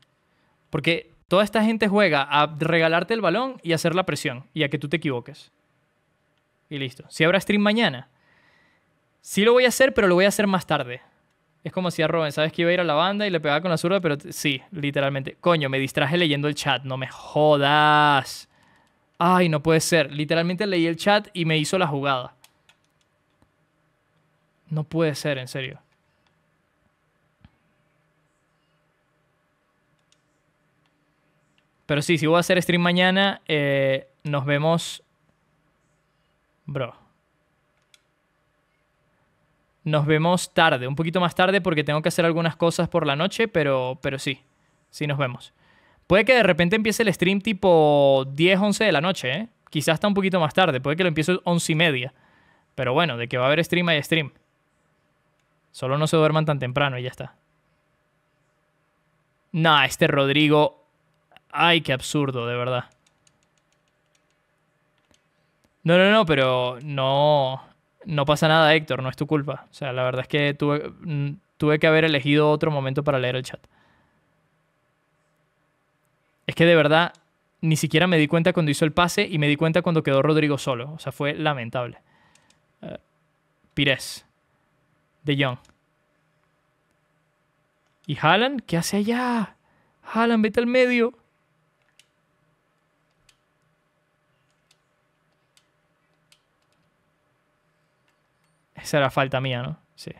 Porque toda esta gente juega a regalarte el balón y hacer la presión y a que tú te equivoques. Y listo. Si habrá stream mañana, sí lo voy a hacer, pero lo voy a hacer más tarde. Es como si a Robin, ¿sabes que iba a ir a la banda y le pegaba con la zurda? Pero sí, literalmente. Coño, me distraje leyendo el chat, no me jodas. Ay, no puede ser. Literalmente leí el chat y me hizo la jugada. No puede ser, en serio. Pero sí, si voy a hacer stream mañana, eh, nos vemos. Bro. Nos vemos tarde, un poquito más tarde porque tengo que hacer algunas cosas por la noche, pero, pero sí, sí nos vemos. Puede que de repente empiece el stream tipo 10, 11 de la noche, ¿eh? Quizás está un poquito más tarde, puede que lo empiece 11 y media. Pero bueno, de que va a haber stream, hay stream. Solo no se duerman tan temprano y ya está. Nah, este Rodrigo Ay, qué absurdo, de verdad. No, no, no, pero no, no pasa nada, Héctor, no es tu culpa. O sea, la verdad es que mm, tuve, que haber elegido otro momento para leer el chat. Es que de verdad, ni siquiera me di cuenta cuando hizo el pase y me di cuenta cuando quedó Rodrigo solo. O sea, fue lamentable. Eh, Pires. De Jong. ¿Y Haaland? ¿Qué hace allá? Haaland, vete al medio. Esa era falta mía, ¿no? Sí.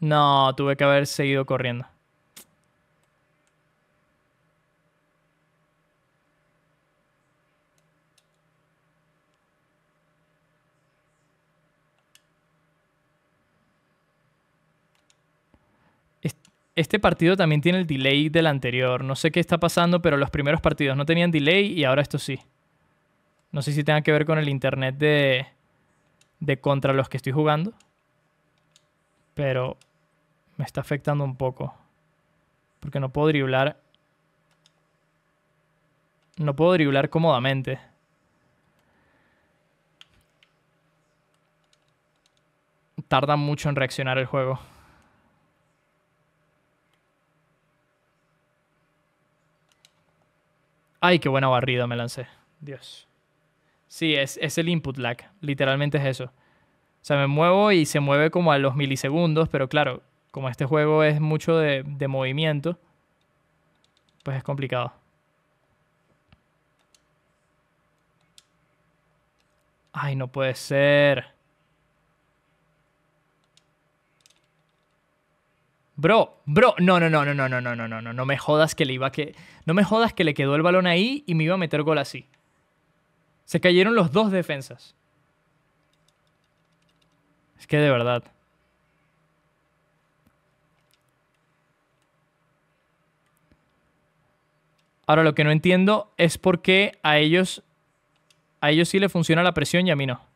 No, tuve que haber seguido corriendo. este partido también tiene el delay del anterior. No sé qué está pasando, pero los primeros partidos no tenían delay y ahora esto sí. No sé si tenga que ver con el internet de, contra los que estoy jugando. Pero me está afectando un poco. Porque no puedo driblar. No puedo driblar cómodamente. Tarda mucho en reaccionar el juego. Ay, qué buena barrida me lancé. Dios. Sí, es, el input lag. Literalmente es eso. O sea, me muevo y se mueve como a los milisegundos, pero claro, como este juego es mucho de, de movimiento, pues es complicado. Ay, no puede ser. Bro, bro, no, no, no, no, no, no, no, no, no, no, no me jodas que le iba a que. No me jodas que le quedó el balón ahí y me iba a meter gol así. Se cayeron los dos defensas. Es que de verdad. Ahora lo que no entiendo es por qué a ellos. A ellos sí le funciona la presión y a mí no.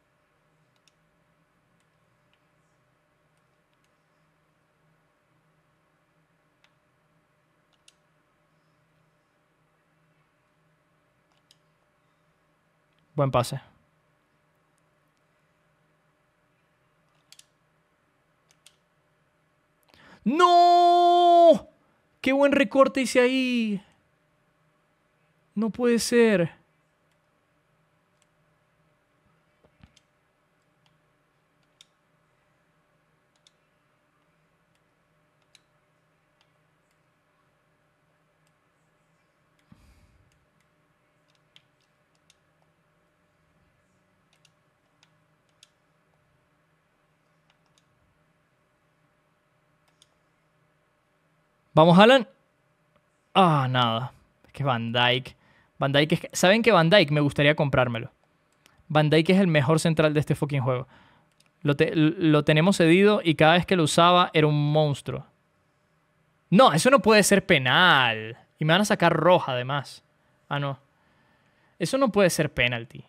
Buen pase. ¡No! ¡Qué buen recorte hice ahí! No puede ser. Vamos, Alan. Ah, nada. Es que Van Dyke. Van Dyke es... ¿Saben que Van Dyke me gustaría comprármelo? Van Dyke es el mejor central de este fucking juego. Lo, lo tenemos cedido y cada vez que lo usaba era un monstruo. No, eso no puede ser penal. Y me van a sacar roja además. Ah, no. Eso no puede ser penalty.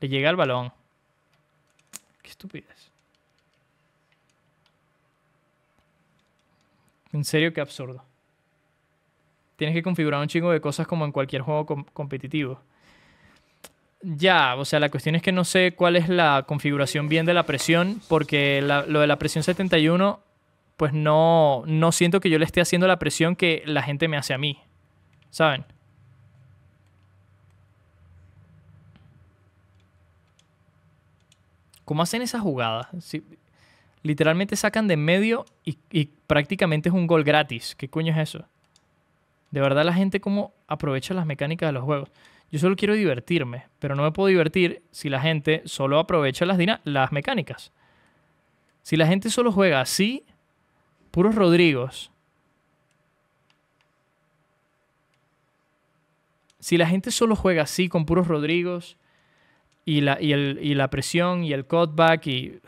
Le llega el balón. Qué estupidez. En serio, qué absurdo. Tienes que configurar un chingo de cosas como en cualquier juego competitivo. Ya, o sea, la cuestión es que no sé cuál es la configuración bien de la presión, porque lo de la presión 71, pues no, no siento que yo le esté haciendo la presión que la gente me hace a mí. ¿Saben? ¿Cómo hacen esa jugada? Si, Literalmente sacan de medio y, prácticamente es un gol gratis. ¿Qué coño es eso? De verdad la gente como aprovecha las mecánicas de los juegos. Yo solo quiero divertirme, pero no me puedo divertir si la gente solo aprovecha las, las mecánicas. Si la gente solo juega así, puros Rodrigos. Si la gente solo juega así con puros Rodrigos y la, y el, y la presión y el cutback y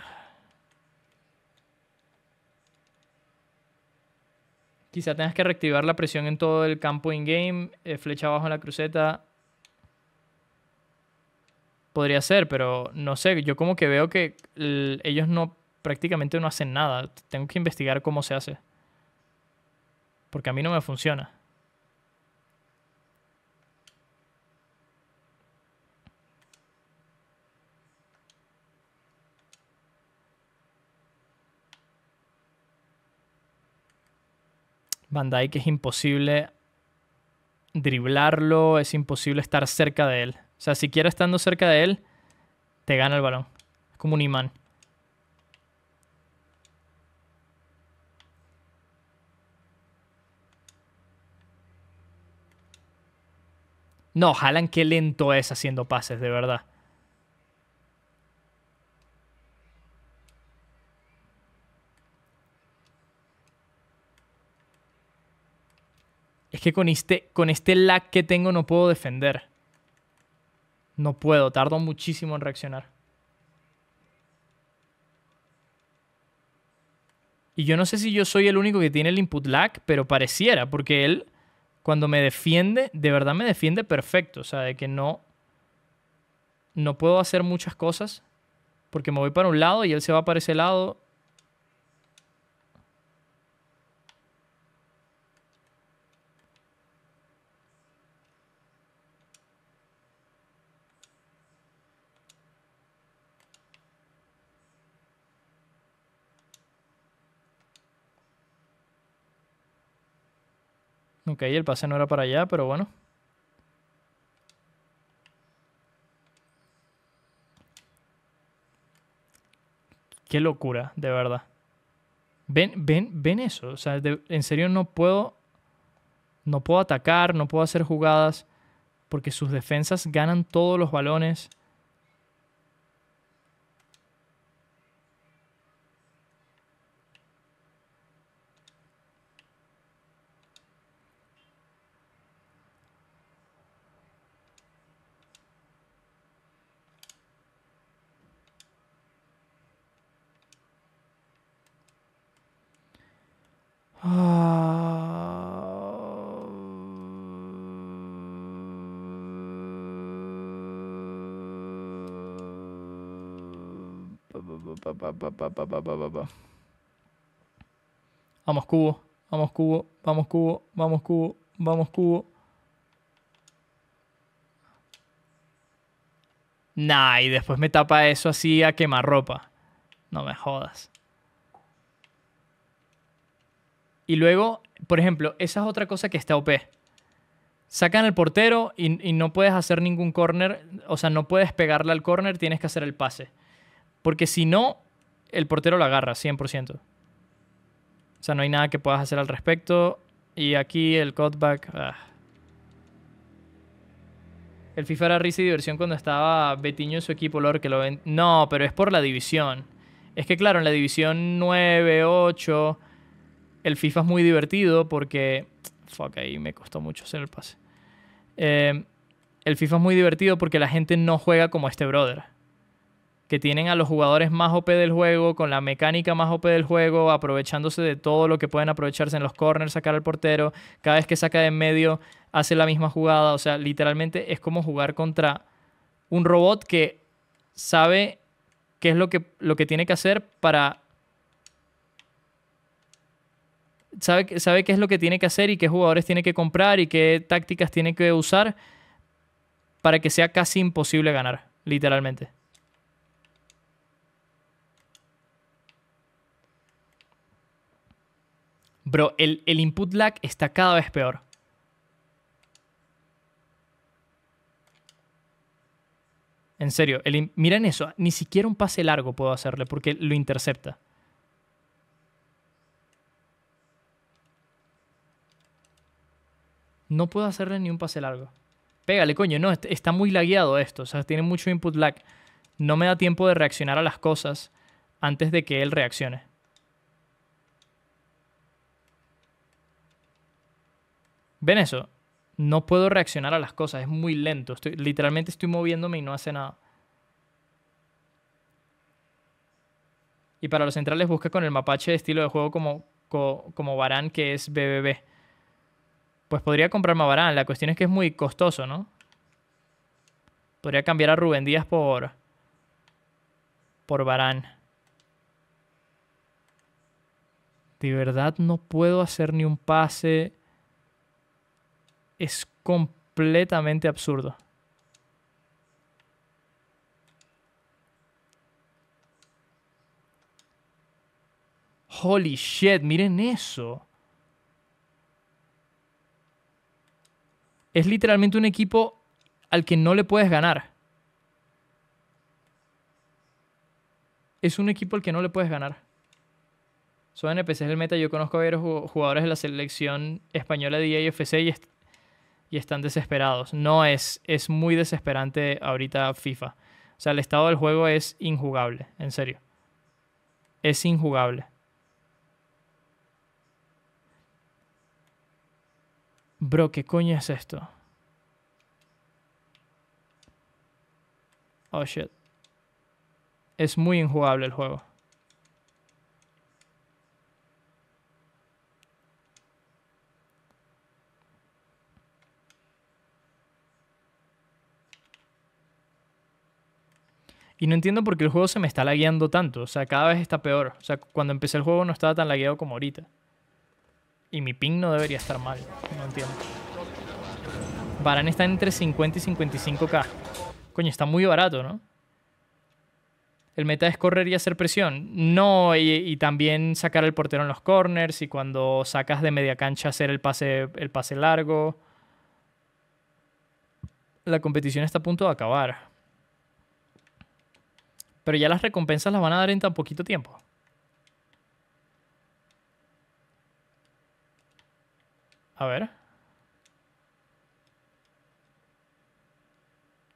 Quizá tengas que reactivar la presión en todo el campo in-game, eh, flecha abajo en la cruceta. Podría ser, pero no sé. Yo como que veo que ellos no prácticamente no hacen nada. Tengo que investigar cómo se hace. Porque a mí no me funciona. Van Dyke es imposible driblarlo, es imposible estar cerca de él. O sea, siquiera estando cerca de él, te gana el balón. Es como un imán. No, Jalan qué lento es haciendo pases, de verdad. Es que con este, con este lag que tengo no puedo defender. No puedo, tardo muchísimo en reaccionar. Y yo no sé si yo soy el único que tiene el input lag, pero pareciera, porque él cuando me defiende, de verdad me defiende perfecto. O sea, de que no, no puedo hacer muchas cosas porque me voy para un lado y él se va para ese lado Ok, el pase no era para allá, pero bueno. Qué locura, de verdad. Ven, ven, ven eso. O sea, en serio no puedo. No puedo atacar, no puedo hacer jugadas. Porque sus defensas ganan todos los balones. Vamos cubo, vamos cubo, vamos cubo, vamos cubo, vamos cubo. Nah, y después me tapa eso así a quemarropa. No me jodas. Y luego, por ejemplo, esa es otra cosa que está OP. Sacan al portero y, y no puedes hacer ningún corner, o sea, no puedes pegarle al corner, tienes que hacer el pase. Porque si no, el portero la agarra, 100%. O sea, no hay nada que puedas hacer al respecto. Y aquí el cutback. Ah. El FIFA era risa y diversión cuando estaba Betiño en su equipo, Lord, que lo ven... No, pero es por la división. Es que claro, en la división 9, 8, el FIFA es muy divertido porque... Fuck, ahí me costó mucho hacer el pase. Eh, el FIFA es muy divertido porque la gente no juega como este brother que tienen a los jugadores más OP del juego, con la mecánica más OP del juego, aprovechándose de todo lo que pueden aprovecharse en los corners, sacar al portero, cada vez que saca de en medio hace la misma jugada, o sea, literalmente es como jugar contra un robot que sabe qué es lo que, lo que tiene que hacer para... Sabe, sabe qué es lo que tiene que hacer y qué jugadores tiene que comprar y qué tácticas tiene que usar para que sea casi imposible ganar, literalmente. Bro, el, input lag está cada vez peor. En serio, miren eso, ni siquiera un pase largo puedo hacerle porque lo intercepta. No puedo hacerle ni un pase largo. Pégale, coño, no, está muy lagueado esto, o sea, tiene mucho input lag. No me da tiempo de reaccionar a las cosas antes de que él reaccione. ¿Ven eso? No puedo reaccionar a las cosas, es muy lento. Estoy, literalmente estoy moviéndome y no hace nada. Y para los centrales busca con el mapache de estilo de juego como, como Barán, que es BBB. Pues podría comprarme a Barán, la cuestión es que es muy costoso, ¿no? Podría cambiar a Rubén Díaz por... por Barán. De verdad no puedo hacer ni un pase es completamente absurdo. Holy shit, miren eso. Es literalmente un equipo al que no le puedes ganar. Es un equipo al que no le puedes ganar. Son NPCs del meta. Yo conozco a varios jugadores de la selección española de IFC y y están desesperados. No es, es muy desesperante ahorita FIFA. O sea, el estado del juego es injugable, en serio. Es injugable. Bro, ¿qué coño es esto? Oh shit. Es muy injugable el juego. Y no entiendo por qué el juego se me está lagueando tanto. O sea, cada vez está peor. O sea, cuando empecé el juego no estaba tan lagueado como ahorita. Y mi ping no debería estar mal. No entiendo. Baran está entre 50 y 55k. Coño, está muy barato, ¿no? El meta es correr y hacer presión. No, y, también sacar el portero en los corners y cuando sacas de media cancha hacer el pase, el pase largo. La competición está a punto de acabar. Pero ya las recompensas las van a dar en tan poquito tiempo. A ver.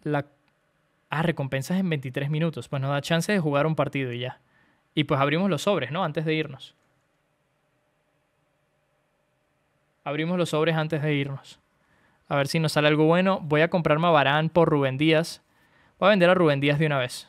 La... Ah, recompensas en 23 minutos. Pues nos da chance de jugar un partido y ya. Y pues abrimos los sobres, ¿no? Antes de irnos. Abrimos los sobres antes de irnos. A ver si nos sale algo bueno. Voy a comprar Mabarán Barán por Rubén Díaz. Voy a vender a Rubén Díaz de una vez.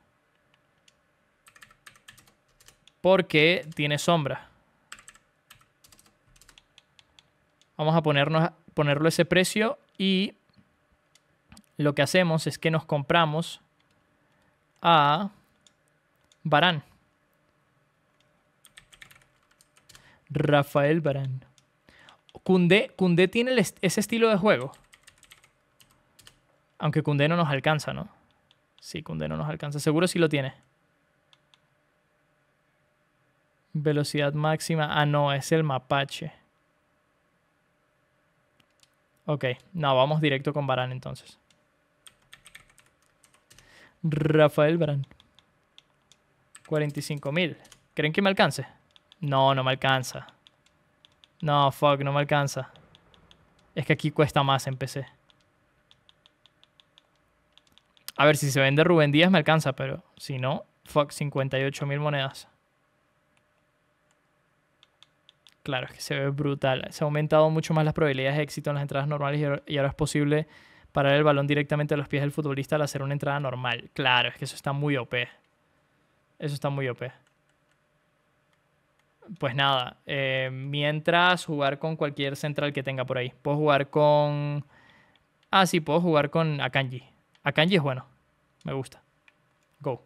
porque tiene sombra. Vamos a ponernos, ponerlo ese precio y lo que hacemos es que nos compramos a Barán. Rafael Barán. Kunde, tiene ese estilo de juego. Aunque Kunde no nos alcanza, ¿no? Sí, Kunde no nos alcanza. Seguro sí lo tiene. Velocidad máxima. Ah, no, es el mapache. Ok, no, vamos directo con Barán entonces. Rafael Barán. 45.000. ¿Creen que me alcance? No, no me alcanza. No, fuck, no me alcanza. Es que aquí cuesta más en PC. A ver, si se vende Rubén Díaz me alcanza, pero si no, fuck, 58.000 monedas. claro, es que se ve brutal. Se ha aumentado mucho más las probabilidades de éxito en las entradas normales y ahora es posible parar el balón directamente a los pies del futbolista al hacer una entrada normal. Claro, es que eso está muy OP. Eso está muy OP. Pues nada, eh, mientras jugar con cualquier central que tenga por ahí. Puedo jugar con... Ah, sí, puedo jugar con Akanji. Akanji es bueno. Me gusta. Go.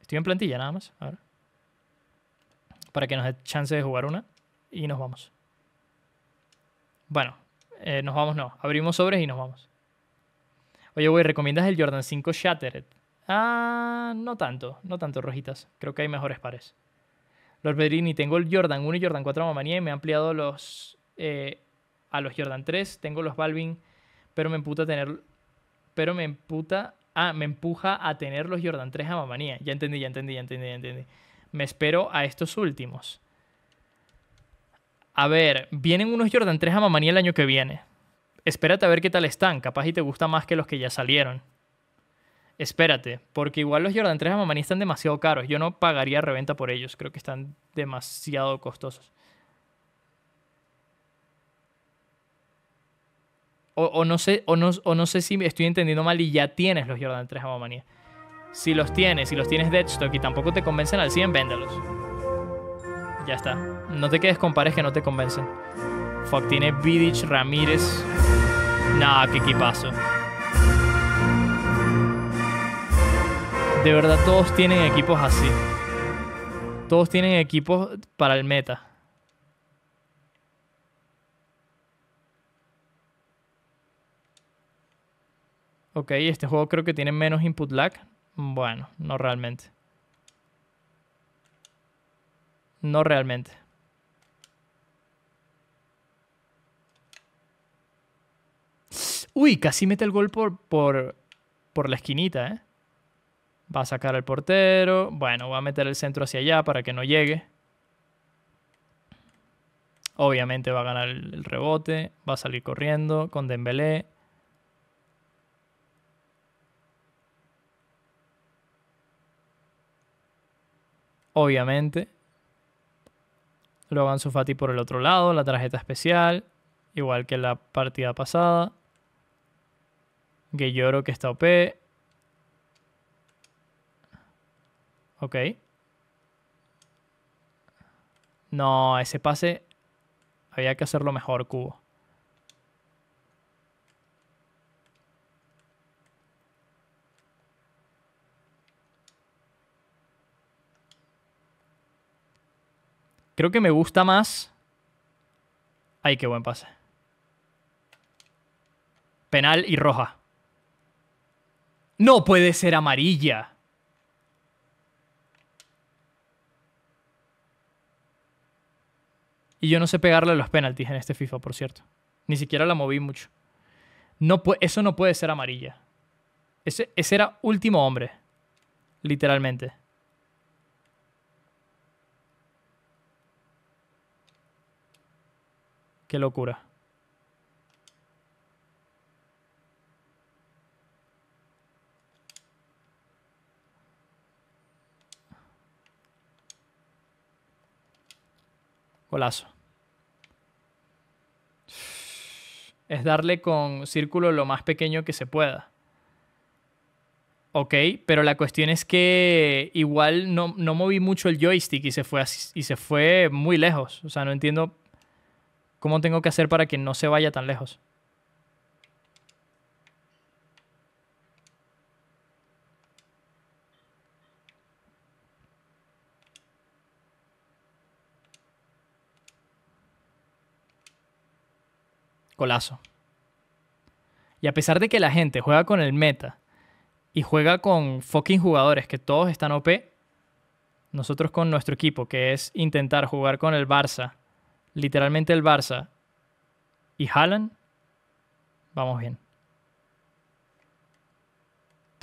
Estoy en plantilla nada más. A ver para que nos dé chance de jugar una y nos vamos. Bueno, eh, nos vamos no. Abrimos sobres y nos vamos. Oye, güey, ¿recomiendas el Jordan 5 Shattered? Ah, no tanto, no tanto, rojitas. Creo que hay mejores pares. Los Bedrini, tengo el Jordan 1 y Jordan 4 a Mamanía y me he ampliado los, eh, a los Jordan 3. Tengo los Balvin, pero me emputa tener. Pero me ah, me empuja a tener los Jordan 3 a Mamanía. Ya entendí, ya entendí, ya entendí, ya entendí me espero a estos últimos. A ver, vienen unos Jordan 3 a Mamani el año que viene. Espérate a ver qué tal están, capaz y te gusta más que los que ya salieron. Espérate, porque igual los Jordan 3 a Mamani están demasiado caros. Yo no pagaría reventa por ellos, creo que están demasiado costosos. O, no sé, o no, o no sé si estoy entendiendo mal y ya tienes los Jordan 3 a Mamani. Si los tienes, si los tienes de hecho, y tampoco te convencen al 100, véndalos. Ya está. No te quedes con pares que no te convencen. Fuck, tiene Vidic, Ramírez. Nah, qué equipazo. De verdad, todos tienen equipos así. Todos tienen equipos para el meta. Ok, este juego creo que tiene menos input lag. Bueno, no realmente. No realmente. Uy, casi mete el gol por, por, por la esquinita, ¿eh? Va a sacar al portero. Bueno, va a meter el centro hacia allá para que no llegue. Obviamente va a ganar el rebote. Va a salir corriendo con Dembélé. obviamente. Luego su Fati por el otro lado, la tarjeta especial, igual que la partida pasada. lloro que está OP. Ok. No, ese pase había que hacerlo mejor, Cubo. Creo que me gusta más... Ay, qué buen pase. Penal y roja. No puede ser amarilla. Y yo no sé pegarle los penaltis en este FIFA, por cierto. Ni siquiera la moví mucho. No, eso no puede ser amarilla. Ese, ese era último hombre. Literalmente. Qué locura. Golazo. Es darle con círculo lo más pequeño que se pueda. Ok, pero la cuestión es que igual no, no moví mucho el joystick y se, fue así, y se fue muy lejos. O sea, no entiendo ¿Cómo tengo que hacer para que no se vaya tan lejos? Colazo. Y a pesar de que la gente juega con el meta y juega con fucking jugadores que todos están OP, nosotros con nuestro equipo, que es intentar jugar con el Barça, literalmente el Barça y Haaland, vamos bien.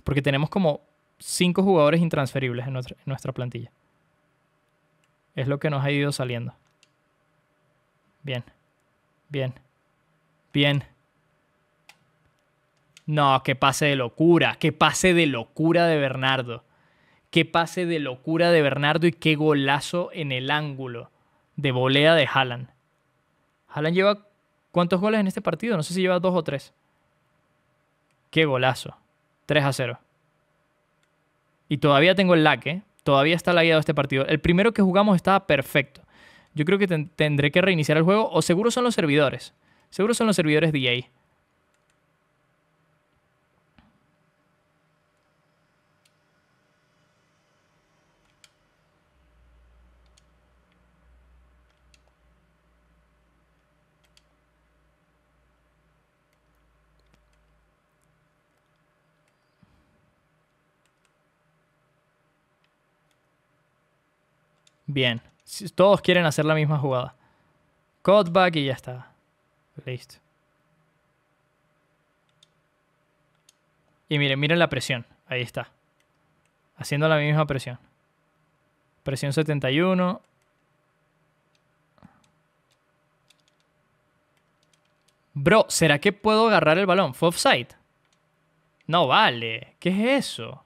Porque tenemos como cinco jugadores intransferibles en nuestra, plantilla. Es lo que nos ha ido saliendo. Bien. Bien. Bien. No, que pase de locura. Que pase de locura de Bernardo. Que pase de locura de Bernardo y qué golazo en el ángulo de volea de Haaland. Haaland lleva cuántos goles en este partido? No sé si lleva dos o tres. Qué golazo. 3 a 0. Y todavía tengo el laque. ¿eh? Todavía está lagueado este partido. El primero que jugamos estaba perfecto. Yo creo que tendré que reiniciar el juego. O seguro son los servidores. Seguro son los servidores de EA. Bien. Todos quieren hacer la misma jugada. Cutback y ya está. Listo. Y miren, miren la presión. Ahí está. Haciendo la misma presión. Presión 71. Bro, ¿será que puedo agarrar el balón? ¿Fue offside? No vale. ¿Qué es eso?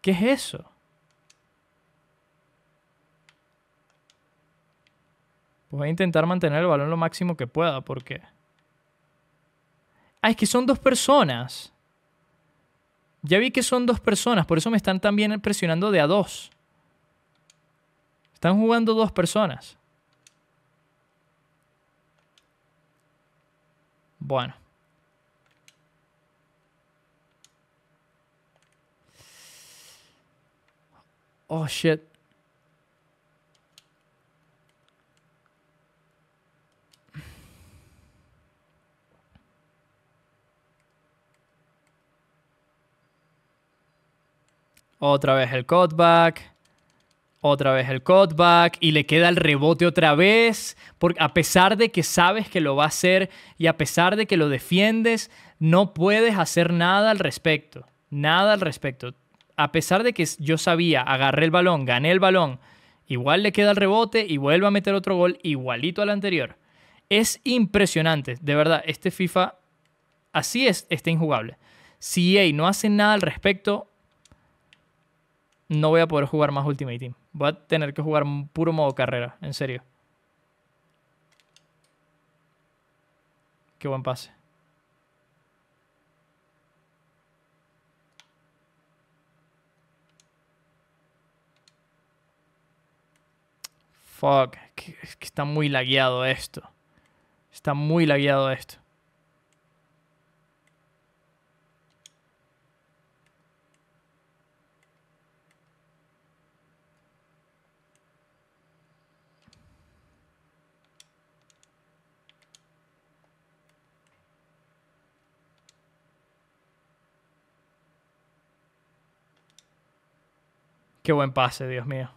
¿Qué es eso? Voy a intentar mantener el balón lo máximo que pueda porque... Ah, es que son dos personas. Ya vi que son dos personas, por eso me están también presionando de a dos. Están jugando dos personas. Bueno. Oh, shit. Otra vez el cutback. Otra vez el cutback. Y le queda el rebote otra vez. Porque a pesar de que sabes que lo va a hacer y a pesar de que lo defiendes, no puedes hacer nada al respecto. Nada al respecto. A pesar de que yo sabía, agarré el balón, gané el balón, igual le queda el rebote y vuelve a meter otro gol igualito al anterior. Es impresionante, de verdad, este FIFA así es, está injugable. Si EA no hace nada al respecto, no voy a poder jugar más Ultimate Team. Voy a tener que jugar puro modo carrera, en serio. Qué buen pase. Fuck, es que está muy lagueado esto. Está muy lagueado esto. Qué buen pase, Dios mío.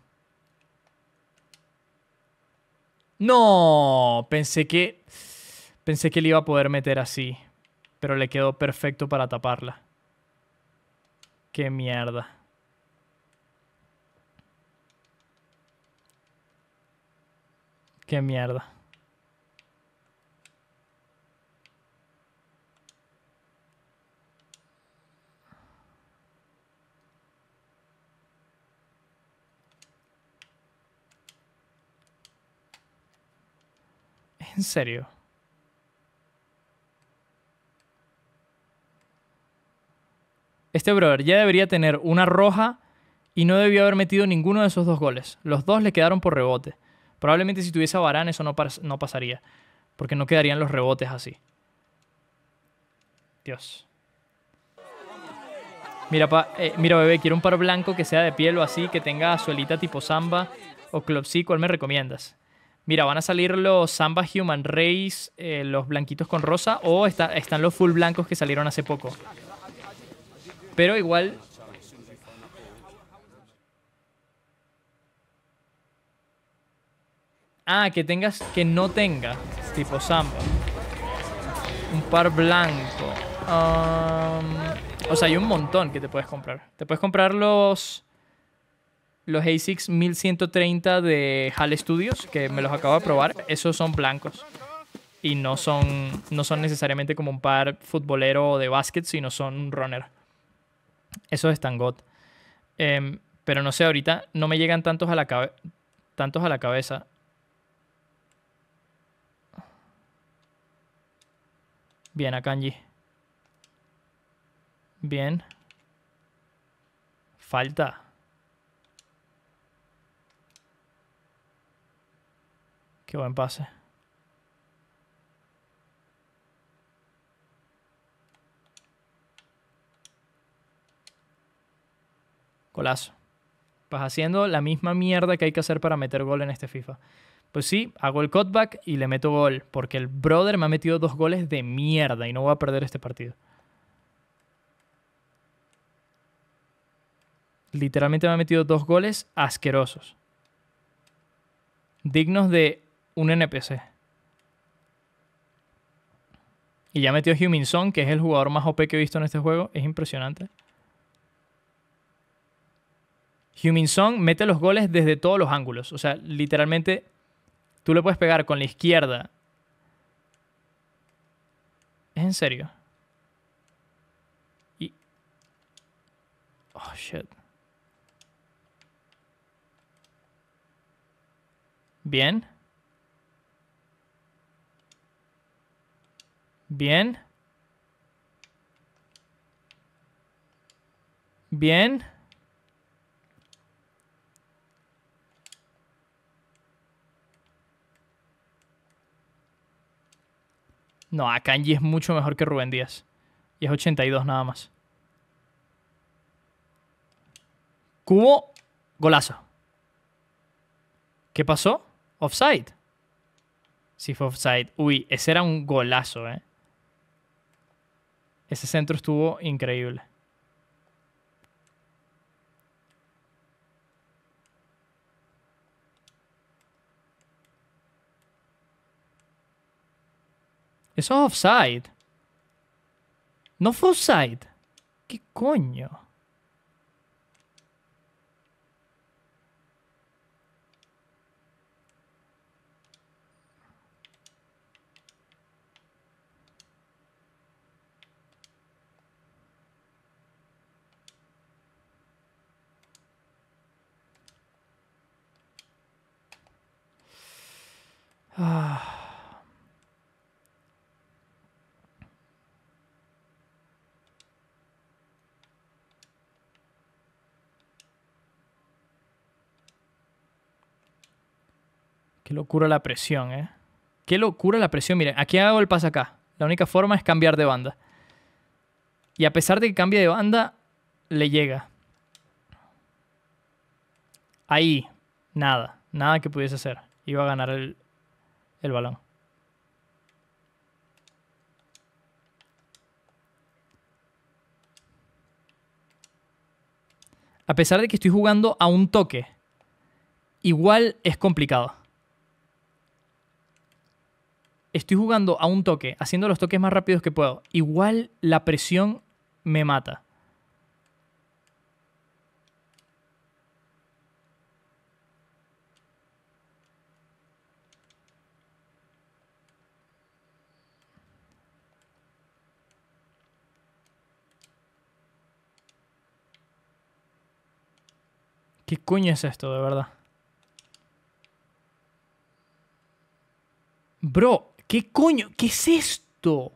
No, pensé que pensé que le iba a poder meter así, pero le quedó perfecto para taparla. Qué mierda. Qué mierda. ¿En serio? Este brother ya debería tener una roja y no debió haber metido ninguno de esos dos goles. Los dos le quedaron por rebote. Probablemente si tuviese a Barán eso no, no pasaría, porque no quedarían los rebotes así. Dios. Mira, pa, eh, mira bebé, quiero un par blanco que sea de piel o así, que tenga suelita tipo samba o club ¿Cuál me recomiendas? mira, van a salir los Samba Human Race, eh, los blanquitos con rosa, o están los full blancos que salieron hace poco. Pero igual... Ah, que tengas, que no tenga, tipo Samba. Un par blanco. o sea, hay un montón que te puedes comprar. Te puedes comprar los los ASICs 1130 de HAL Studios, que me los acabo de probar, esos son blancos. Y no son, no son necesariamente como un par futbolero o de básquet, sino son un runner. Esos están god. Em, pero no sé, ahorita no me llegan tantos a la, tantos a la cabeza. Bien, a Kanji. Bien. Falta. Qué buen pase. Golazo. Vas pues haciendo la misma mierda que hay que hacer para meter gol en este FIFA. Pues sí, hago el cutback y le meto gol, porque el brother me ha metido dos goles de mierda y no voy a perder este partido. Literalmente me ha metido dos goles asquerosos. Dignos de un NPC. Y ya metió Human Song, que es el jugador más OP que he visto en este juego. Es impresionante. Human Song mete los goles desde todos los ángulos. O sea, literalmente, tú le puedes pegar con la izquierda. Es en serio. Y. Oh, shit. Bien. Bien. Bien. No, Akanji es mucho mejor que Rubén Díaz. Y es 82 nada más. Cubo, golazo. ¿Qué pasó? Offside. Sí fue offside. Uy, ese era un golazo, eh. Ese centro estuvo increíble. Eso es offside. No fue offside. ¿Qué coño? Ah. Qué locura la presión, ¿eh? Qué locura la presión. Miren, aquí hago el paso acá. La única forma es cambiar de banda. Y a pesar de que cambie de banda, le llega. Ahí, nada. Nada que pudiese hacer. Iba a ganar el, el balón. A pesar de que estoy jugando a un toque, igual es complicado. Estoy jugando a un toque, haciendo los toques más rápidos que puedo. Igual la presión me mata. ¿Qué coño es esto, de verdad? Bro, ¿qué coño? ¿Qué es esto?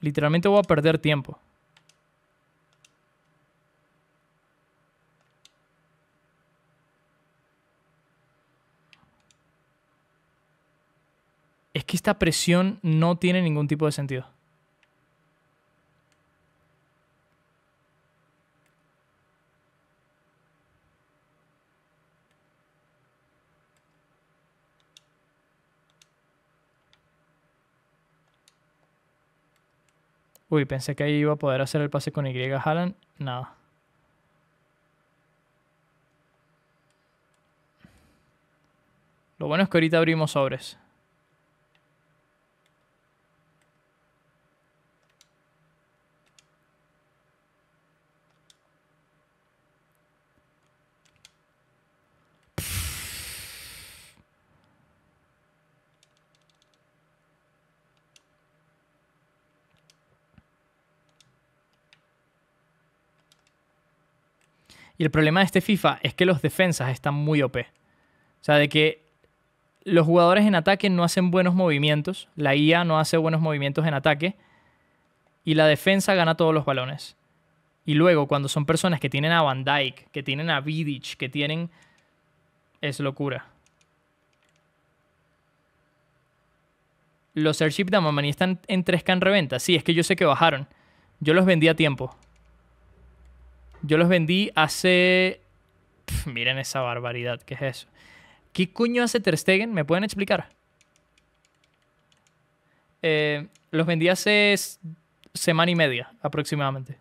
Literalmente voy a perder tiempo. es que esta presión no tiene ningún tipo de sentido. Uy, pensé que ahí iba a poder hacer el pase con Y Haaland. Nada. Lo bueno es que ahorita abrimos sobres. Y el problema de este FIFA es que los defensas están muy OP. O sea, de que los jugadores en ataque no hacen buenos movimientos, la IA no hace buenos movimientos en ataque, y la defensa gana todos los balones. Y luego, cuando son personas que tienen a Van Dyke, que tienen a Vidic, que tienen... Es locura. Los Airship Damamani están en 3K en reventa. Sí, es que yo sé que bajaron. Yo los vendí a tiempo. Yo los vendí hace... miren esa barbaridad, ¿qué es eso? ¿Qué coño hace Ter ¿Me pueden explicar? Eh, los vendí hace semana y media aproximadamente.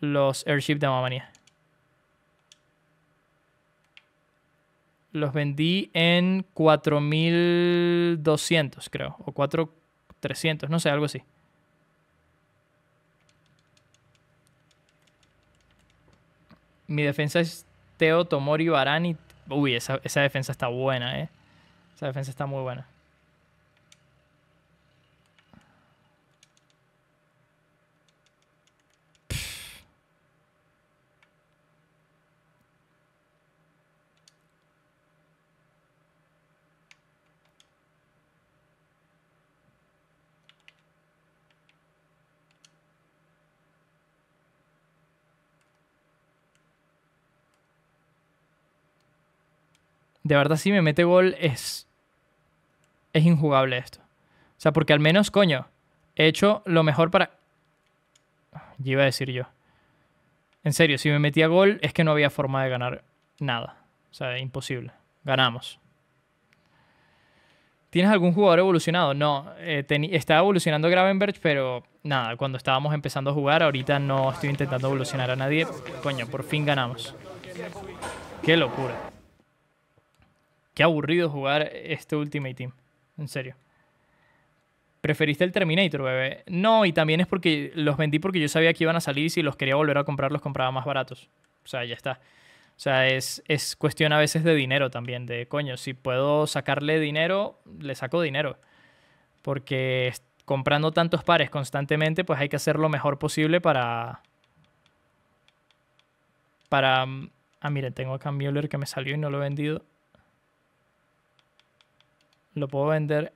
Los Airship de Mamanía. Los vendí en 4200, creo. O 4300, no sé, algo así. mi defensa es Teo, Tomori, Barani. Uy, esa, esa defensa está buena, ¿eh? Esa defensa está muy buena. de verdad si me mete gol es, es injugable esto. O sea, porque al menos, coño, he hecho lo mejor para... Ya iba a decir yo. En serio, si me metía gol es que no había forma de ganar nada. O sea, imposible. Ganamos. ¿Tienes algún jugador evolucionado? No, eh, Estaba está evolucionando Gravenberg, pero nada, cuando estábamos empezando a jugar, ahorita no estoy intentando evolucionar a nadie. Coño, por fin ganamos. Qué locura. Qué aburrido jugar este Ultimate Team. En serio. Preferiste el Terminator, bebé. No, y también es porque los vendí porque yo sabía que iban a salir y si los quería volver a comprar, los compraba más baratos. O sea, ya está. O sea, es, es cuestión a veces de dinero también, de coño, si puedo sacarle dinero, le saco dinero. Porque comprando tantos pares constantemente, pues hay que hacer lo mejor posible para... Para... Mm, ah, mire, tengo acá Müller que me salió y no lo he vendido. Lo puedo vender.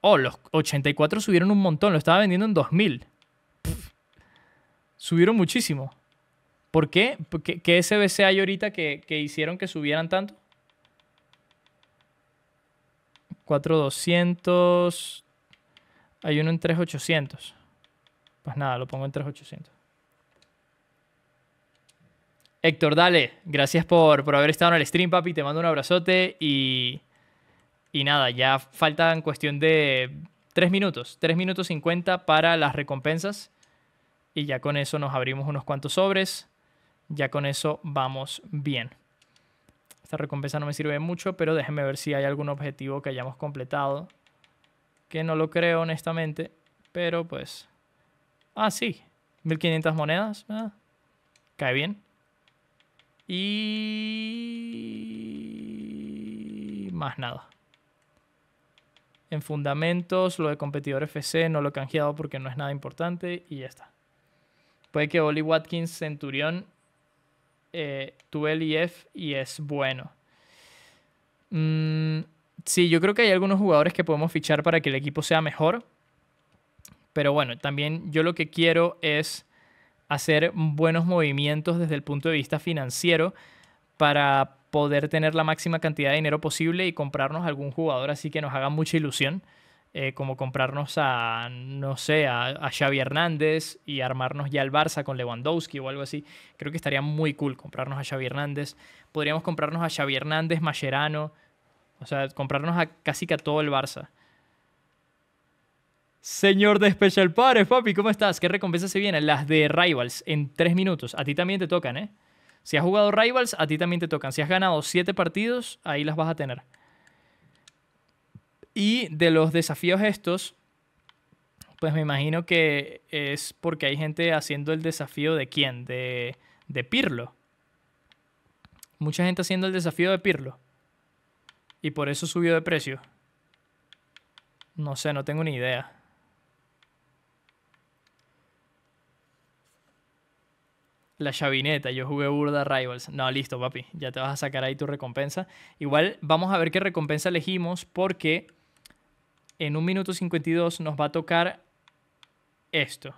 Oh, los 84 subieron un montón. Lo estaba vendiendo en 2000. subieron muchísimo. ¿Por qué? ¿Qué, SBC hay ahorita que, hicieron que subieran tanto? 4200. Hay uno en 3800. Pues nada, lo pongo en 3800. Héctor, dale. Gracias por, por haber estado en el stream, papi. Te mando un abrazote y y nada, ya faltan cuestión de 3 minutos, 3 minutos 50 para las recompensas. Y ya con eso nos abrimos unos cuantos sobres. Ya con eso vamos bien. Esta recompensa no me sirve mucho, pero déjenme ver si hay algún objetivo que hayamos completado. Que no lo creo, honestamente. Pero pues... Ah, sí. 1500 monedas. Ah, cae bien. Y... Más nada en fundamentos, lo de competidor FC no lo he canjeado porque no es nada importante y ya está. Puede que Oli Watkins Centurión eh, tuve el IF y es bueno. Mm, sí, yo creo que hay algunos jugadores que podemos fichar para que el equipo sea mejor. Pero bueno, también yo lo que quiero es hacer buenos movimientos desde el punto de vista financiero para poder tener la máxima cantidad de dinero posible y comprarnos algún jugador así que nos haga mucha ilusión, eh, como comprarnos a, no sé, a, Xavi Hernández y armarnos ya el Barça con Lewandowski o algo así. Creo que estaría muy cool comprarnos a Xavi Hernández. Podríamos comprarnos a Xavi Hernández, Mascherano, o sea, comprarnos a casi que a todo el Barça. Señor de Special Pares, papi, ¿cómo estás? ¿Qué recompensas se vienen? Las de Rivals en tres minutos. A ti también te tocan, ¿eh? Si has jugado Rivals, a ti también te tocan. Si has ganado 7 partidos, ahí las vas a tener. Y de los desafíos estos, pues me imagino que es porque hay gente haciendo el desafío de quién? De, de Pirlo. Mucha gente haciendo el desafío de Pirlo. Y por eso subió de precio. No sé, no tengo ni idea. la chavineta, yo jugué burda Rivals. No, listo, papi, ya te vas a sacar ahí tu recompensa. Igual vamos a ver qué recompensa elegimos porque en un minuto 52 nos va a tocar esto.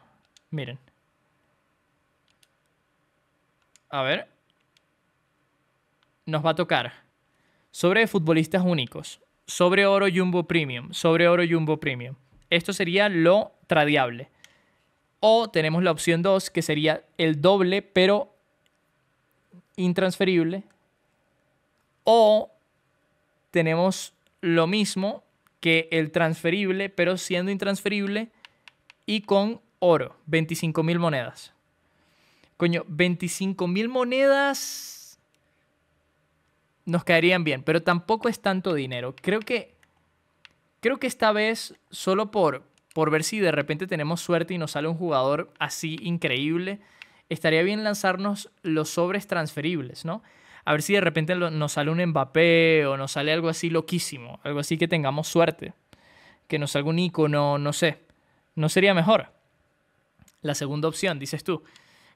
Miren. A ver. Nos va a tocar sobre futbolistas únicos, sobre oro jumbo premium, sobre oro jumbo premium. Esto sería lo tradiable. O tenemos la opción 2, que sería el doble, pero intransferible. O tenemos lo mismo que el transferible, pero siendo intransferible y con oro, 25.000 monedas. Coño, 25.000 monedas nos caerían bien, pero tampoco es tanto dinero. Creo que creo que esta vez solo por por ver si de repente tenemos suerte y nos sale un jugador así increíble, estaría bien lanzarnos los sobres transferibles, ¿no? A ver si de repente nos sale un Mbappé o nos sale algo así loquísimo, algo así que tengamos suerte, que nos salga un icono, no sé. ¿No sería mejor? La segunda opción, dices tú.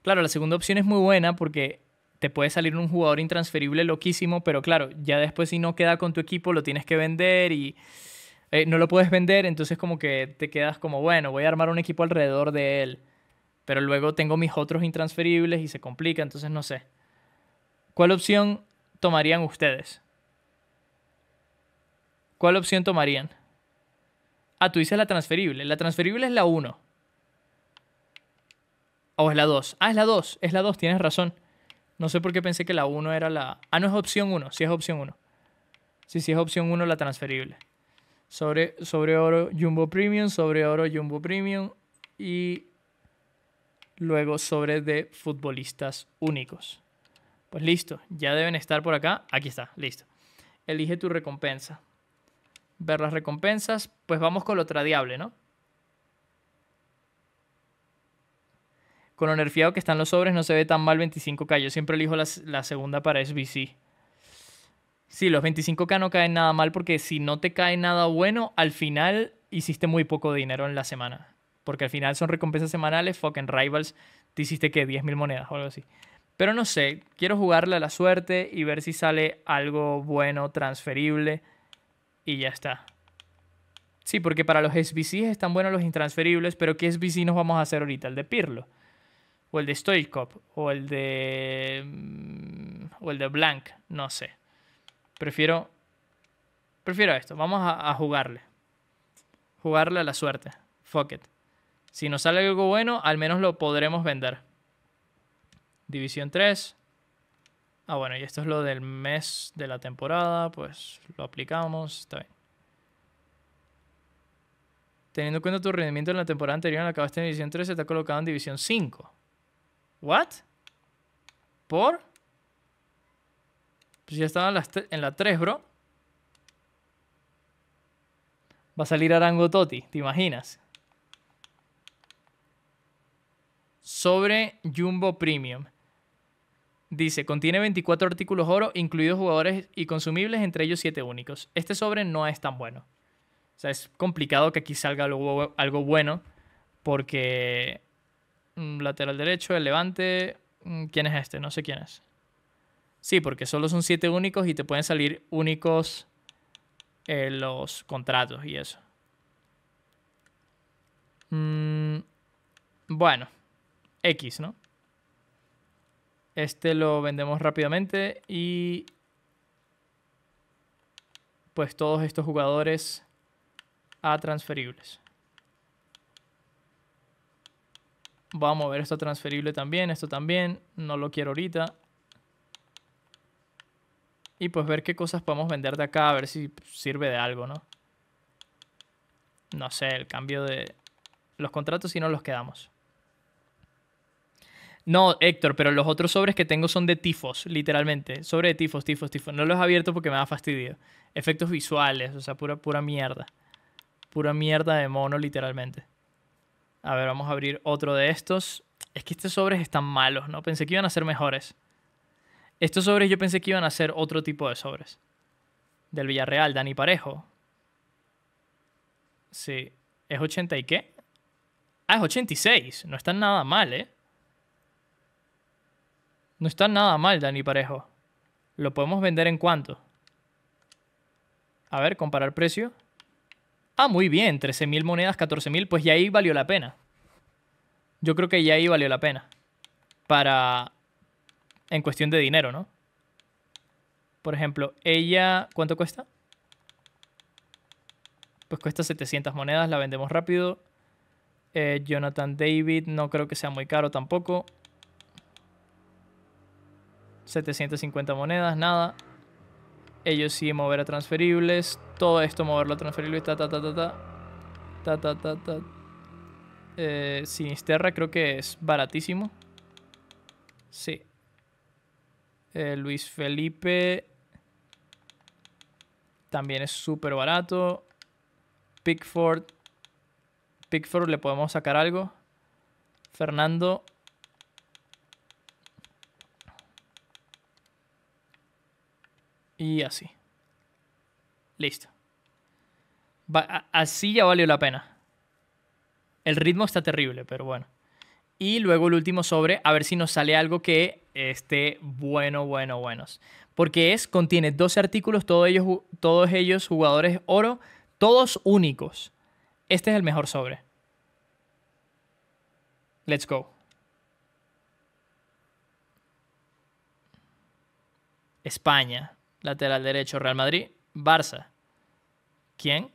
Claro, la segunda opción es muy buena porque te puede salir un jugador intransferible loquísimo, pero claro, ya después si no queda con tu equipo lo tienes que vender y eh, no lo puedes vender, entonces como que te quedas como, bueno, voy a armar un equipo alrededor de él, pero luego tengo mis otros intransferibles y se complica, entonces no sé. ¿Cuál opción tomarían ustedes? ¿Cuál opción tomarían? Ah, tú dices la transferible. La transferible es la 1. ¿O es la 2? Ah, es la 2. Es la 2, tienes razón. No sé por qué pensé que la 1 era la... Ah, no es opción 1. Sí es opción 1. Sí, sí es opción 1 la transferible sobre, sobre oro Jumbo Premium, sobre oro Jumbo Premium y luego sobre de futbolistas únicos. Pues listo, ya deben estar por acá. Aquí está, listo. Elige tu recompensa. Ver las recompensas, pues vamos con lo tradiable, ¿no? Con lo nerfeado que están los sobres no se ve tan mal 25k. Yo siempre elijo la, la segunda para SBC. Sí, los 25K no caen nada mal porque si no te cae nada bueno, al final hiciste muy poco dinero en la semana. Porque al final son recompensas semanales, fucking rivals, te hiciste que 10.000 monedas o algo así. Pero no sé, quiero jugarle a la suerte y ver si sale algo bueno, transferible y ya está. Sí, porque para los SBCs están buenos los intransferibles, pero ¿qué SBC nos vamos a hacer ahorita? ¿El de Pirlo? ¿O el de Stoicop, ¿O el de... Mm, o el de Blank? No sé. Prefiero. Prefiero esto. Vamos a, jugarle. Jugarle a la suerte. Fuck it. Si nos sale algo bueno, al menos lo podremos vender. División 3. Ah, bueno, y esto es lo del mes de la temporada, pues lo aplicamos, está bien. Teniendo en cuenta tu rendimiento en la temporada anterior, en la acabaste en División 3, se te ha colocado en División 5. ¿What? ¿Por? Pues ya estaba en la 3, bro. Va a salir Arango Toti. ¿te imaginas? Sobre Jumbo Premium. Dice, contiene 24 artículos oro, incluidos jugadores y consumibles, entre ellos 7 únicos. Este sobre no es tan bueno. O sea, es complicado que aquí salga algo, algo bueno, porque... Mm, lateral derecho, el levante... Mm, ¿Quién es este? No sé quién es. Sí, porque solo son siete únicos y te pueden salir únicos eh, los contratos y eso. Mm, bueno, X, ¿no? Este lo vendemos rápidamente y pues todos estos jugadores a transferibles. Vamos a mover esto transferible también, esto también, no lo quiero ahorita. Y pues ver qué cosas podemos vender de acá, a ver si sirve de algo, ¿no? No sé, el cambio de... Los contratos si no los quedamos. No, Héctor, pero los otros sobres que tengo son de tifos, literalmente. Sobre de tifos, tifos, tifos. No los he abierto porque me da fastidio. Efectos visuales, o sea, pura, pura mierda. Pura mierda de mono, literalmente. A ver, vamos a abrir otro de estos. Es que estos sobres están malos, ¿no? Pensé que iban a ser mejores. Estos sobres yo pensé que iban a ser otro tipo de sobres. Del Villarreal, Dani Parejo. Sí. ¿Es 80 y qué? Ah, es 86. No están nada mal, ¿eh? No está nada mal, Dani Parejo. ¿Lo podemos vender en cuánto? A ver, comparar precio. Ah, muy bien, 13.000 monedas, 14.000, pues ya ahí valió la pena. Yo creo que ya ahí valió la pena. Para en cuestión de dinero, ¿no? Por ejemplo, ella, ¿cuánto cuesta? Pues cuesta 700 monedas, la vendemos rápido. Eh, Jonathan David, no creo que sea muy caro tampoco. 750 monedas, nada. Ellos sí mover a transferibles. Todo esto moverlo a transferibles. Ta, ta, ta, ta, ta. Ta, ta, ta, eh, Sinisterra creo que es baratísimo. Sí, eh, Luis Felipe también es súper barato. Pickford. Pickford le podemos sacar algo. Fernando. Y así. Listo. así ya valió la pena. El ritmo está terrible, pero bueno. Y luego el último sobre, a ver si nos sale algo que esté bueno, bueno, buenos. Porque es, contiene 12 artículos, todos ellos, todos ellos jugadores oro, todos únicos. Este es el mejor sobre. Let's go. España, lateral derecho, Real Madrid, Barça. ¿Quién?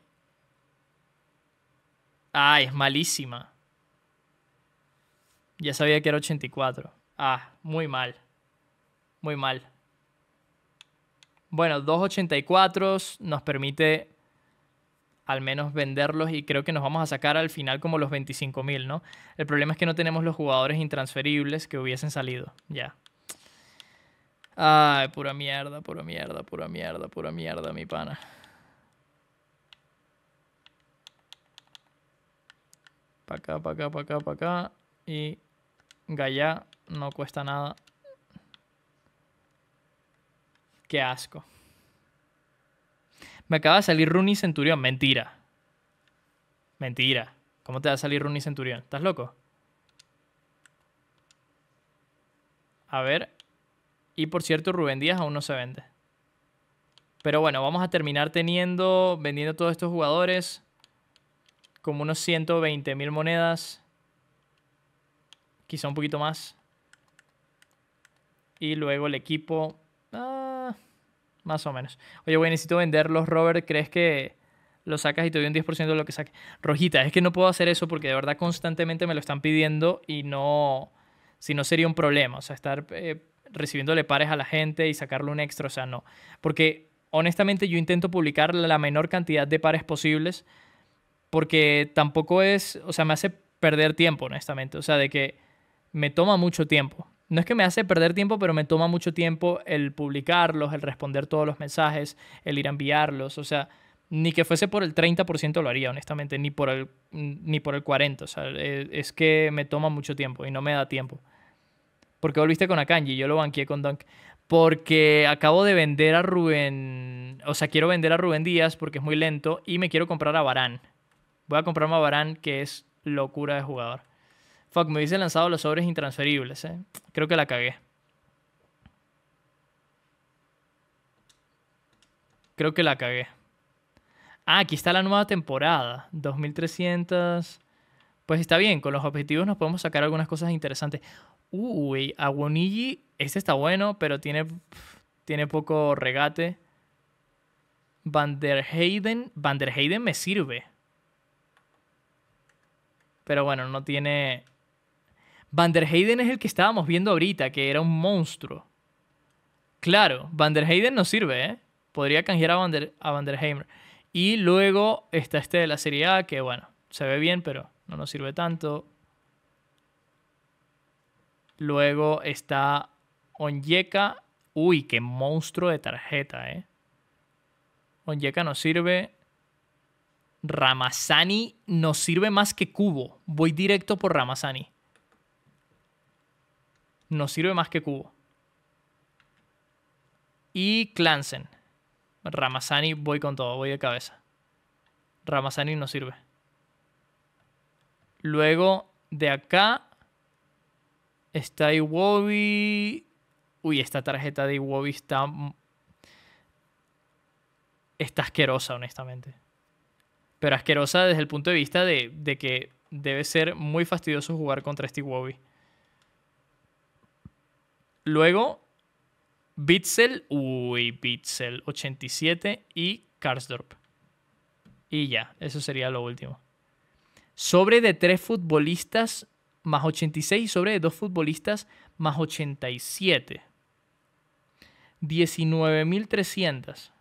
Ah, es malísima. Ya sabía que era 84. Ah, muy mal. Muy mal. Bueno, 284 nos permite al menos venderlos y creo que nos vamos a sacar al final como los 25.000, ¿no? El problema es que no tenemos los jugadores intransferibles que hubiesen salido, ya. Ay, pura mierda, pura mierda, pura mierda, pura mierda, mi pana. Para acá, para acá, para acá, para acá. Y Gaya no cuesta nada. Qué asco. Me acaba de salir Runi Centurión. Mentira. Mentira. ¿Cómo te va a salir Runi Centurión? ¿Estás loco? A ver. Y por cierto, Rubén Díaz aún no se vende. Pero bueno, vamos a terminar teniendo, vendiendo todos estos jugadores como unos 120 mil monedas quizá un poquito más. Y luego el equipo, ah, más o menos. Oye, güey, necesito venderlos, Robert, ¿crees que lo sacas y te doy un 10% de lo que saque? Rojita, es que no puedo hacer eso porque de verdad constantemente me lo están pidiendo y no, si no sería un problema, o sea, estar eh, recibiéndole pares a la gente y sacarle un extra, o sea, no. Porque honestamente yo intento publicar la menor cantidad de pares posibles porque tampoco es, o sea, me hace perder tiempo, honestamente. O sea, de que me toma mucho tiempo. No es que me hace perder tiempo, pero me toma mucho tiempo el publicarlos, el responder todos los mensajes, el ir a enviarlos. O sea, ni que fuese por el 30% lo haría, honestamente, ni por el, ni por el 40%. O sea, e, es que me toma mucho tiempo y no me da tiempo. porque qué volviste con Akanji? Yo lo banqué con Dunk. Porque acabo de vender a Rubén. O sea, quiero vender a Rubén Díaz porque es muy lento y me quiero comprar a Barán. Voy a comprarme a Barán, que es locura de jugador. Fuck, me hubiese lanzado los sobres intransferibles, ¿eh? Creo que la cagué. Creo que la cagué. Ah, aquí está la nueva temporada. 2300. Pues está bien, con los objetivos nos podemos sacar algunas cosas interesantes. Uy, Aguonigi... este está bueno, pero tiene, tiene poco regate. Van der Hayden, Van der me sirve. Pero bueno, no tiene Van es el que estábamos viendo ahorita, que era un monstruo. Claro, Van no sirve, ¿eh? Podría canjear a Vanderheimer a Y luego está este de la Serie A, que bueno, se ve bien, pero no nos sirve tanto. Luego está Onyeka. Uy, qué monstruo de tarjeta, ¿eh? Onyeka no sirve. Ramazani nos sirve más que Cubo. Voy directo por Ramazani. No sirve más que Cubo. Y Clansen. Ramazani, voy con todo, voy de cabeza. Ramazani no sirve. Luego de acá está Iwobi. Uy, esta tarjeta de Iwobi está. Está asquerosa, honestamente. Pero asquerosa desde el punto de vista de, de que debe ser muy fastidioso jugar contra este Iwobi. Luego, Bitzel, uy, Bitzel 87 y Karsdorp. Y ya, eso sería lo último. Sobre de tres futbolistas más 86 y sobre de dos futbolistas más 87. 19.300.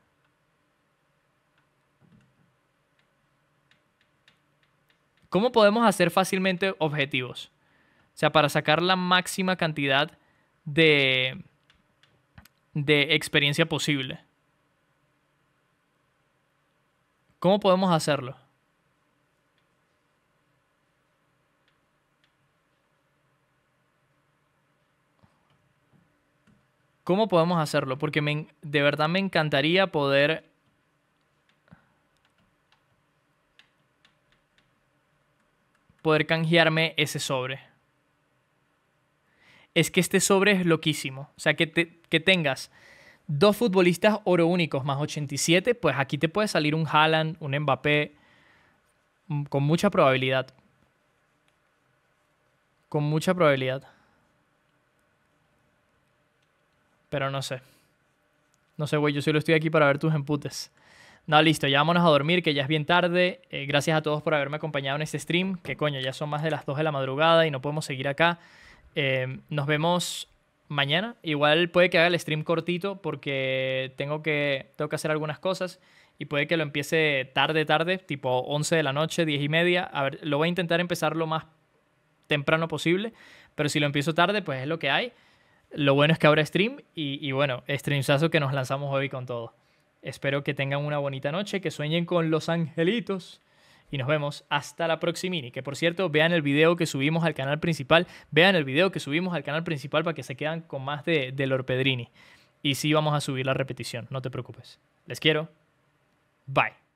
¿Cómo podemos hacer fácilmente objetivos? O sea, para sacar la máxima cantidad de, experiencia posible. ¿Cómo podemos hacerlo? ¿Cómo podemos hacerlo? Porque de verdad me encantaría poder poder canjearme ese sobre es que este sobre es loquísimo. O sea, que, tengas dos futbolistas oro únicos más 87, pues aquí te puede salir un Haaland, un Mbappé, mm, con mucha probabilidad. Con mucha probabilidad. Pero no sé. No sé, güey, yo solo estoy aquí para ver tus emputes. No, listo, ya vámonos a dormir, que ya es bien tarde. Eh, gracias a todos por haberme acompañado en este stream, que coño, ya son más de las 2 de la madrugada y no podemos seguir acá. Em, nos vemos mañana. Igual puede que haga el stream cortito porque tengo que, tengo hacer algunas cosas y puede que lo empiece tarde, tarde, tipo 11 de la noche, 10 y media. A ver, lo voy a intentar empezar lo más temprano posible, pero si lo empiezo tarde, pues es lo que hay. Lo bueno es que habrá stream y, y bueno, streamsazo que nos lanzamos hoy con todo. Espero que tengan una bonita noche, que sueñen con los angelitos y nos vemos hasta la proximini. Que por cierto, vean el video que subimos al canal principal, vean el video que subimos al canal principal para que se quedan con más de, de Lord Y sí vamos a subir la repetición, no te preocupes. Les quiero. Bye.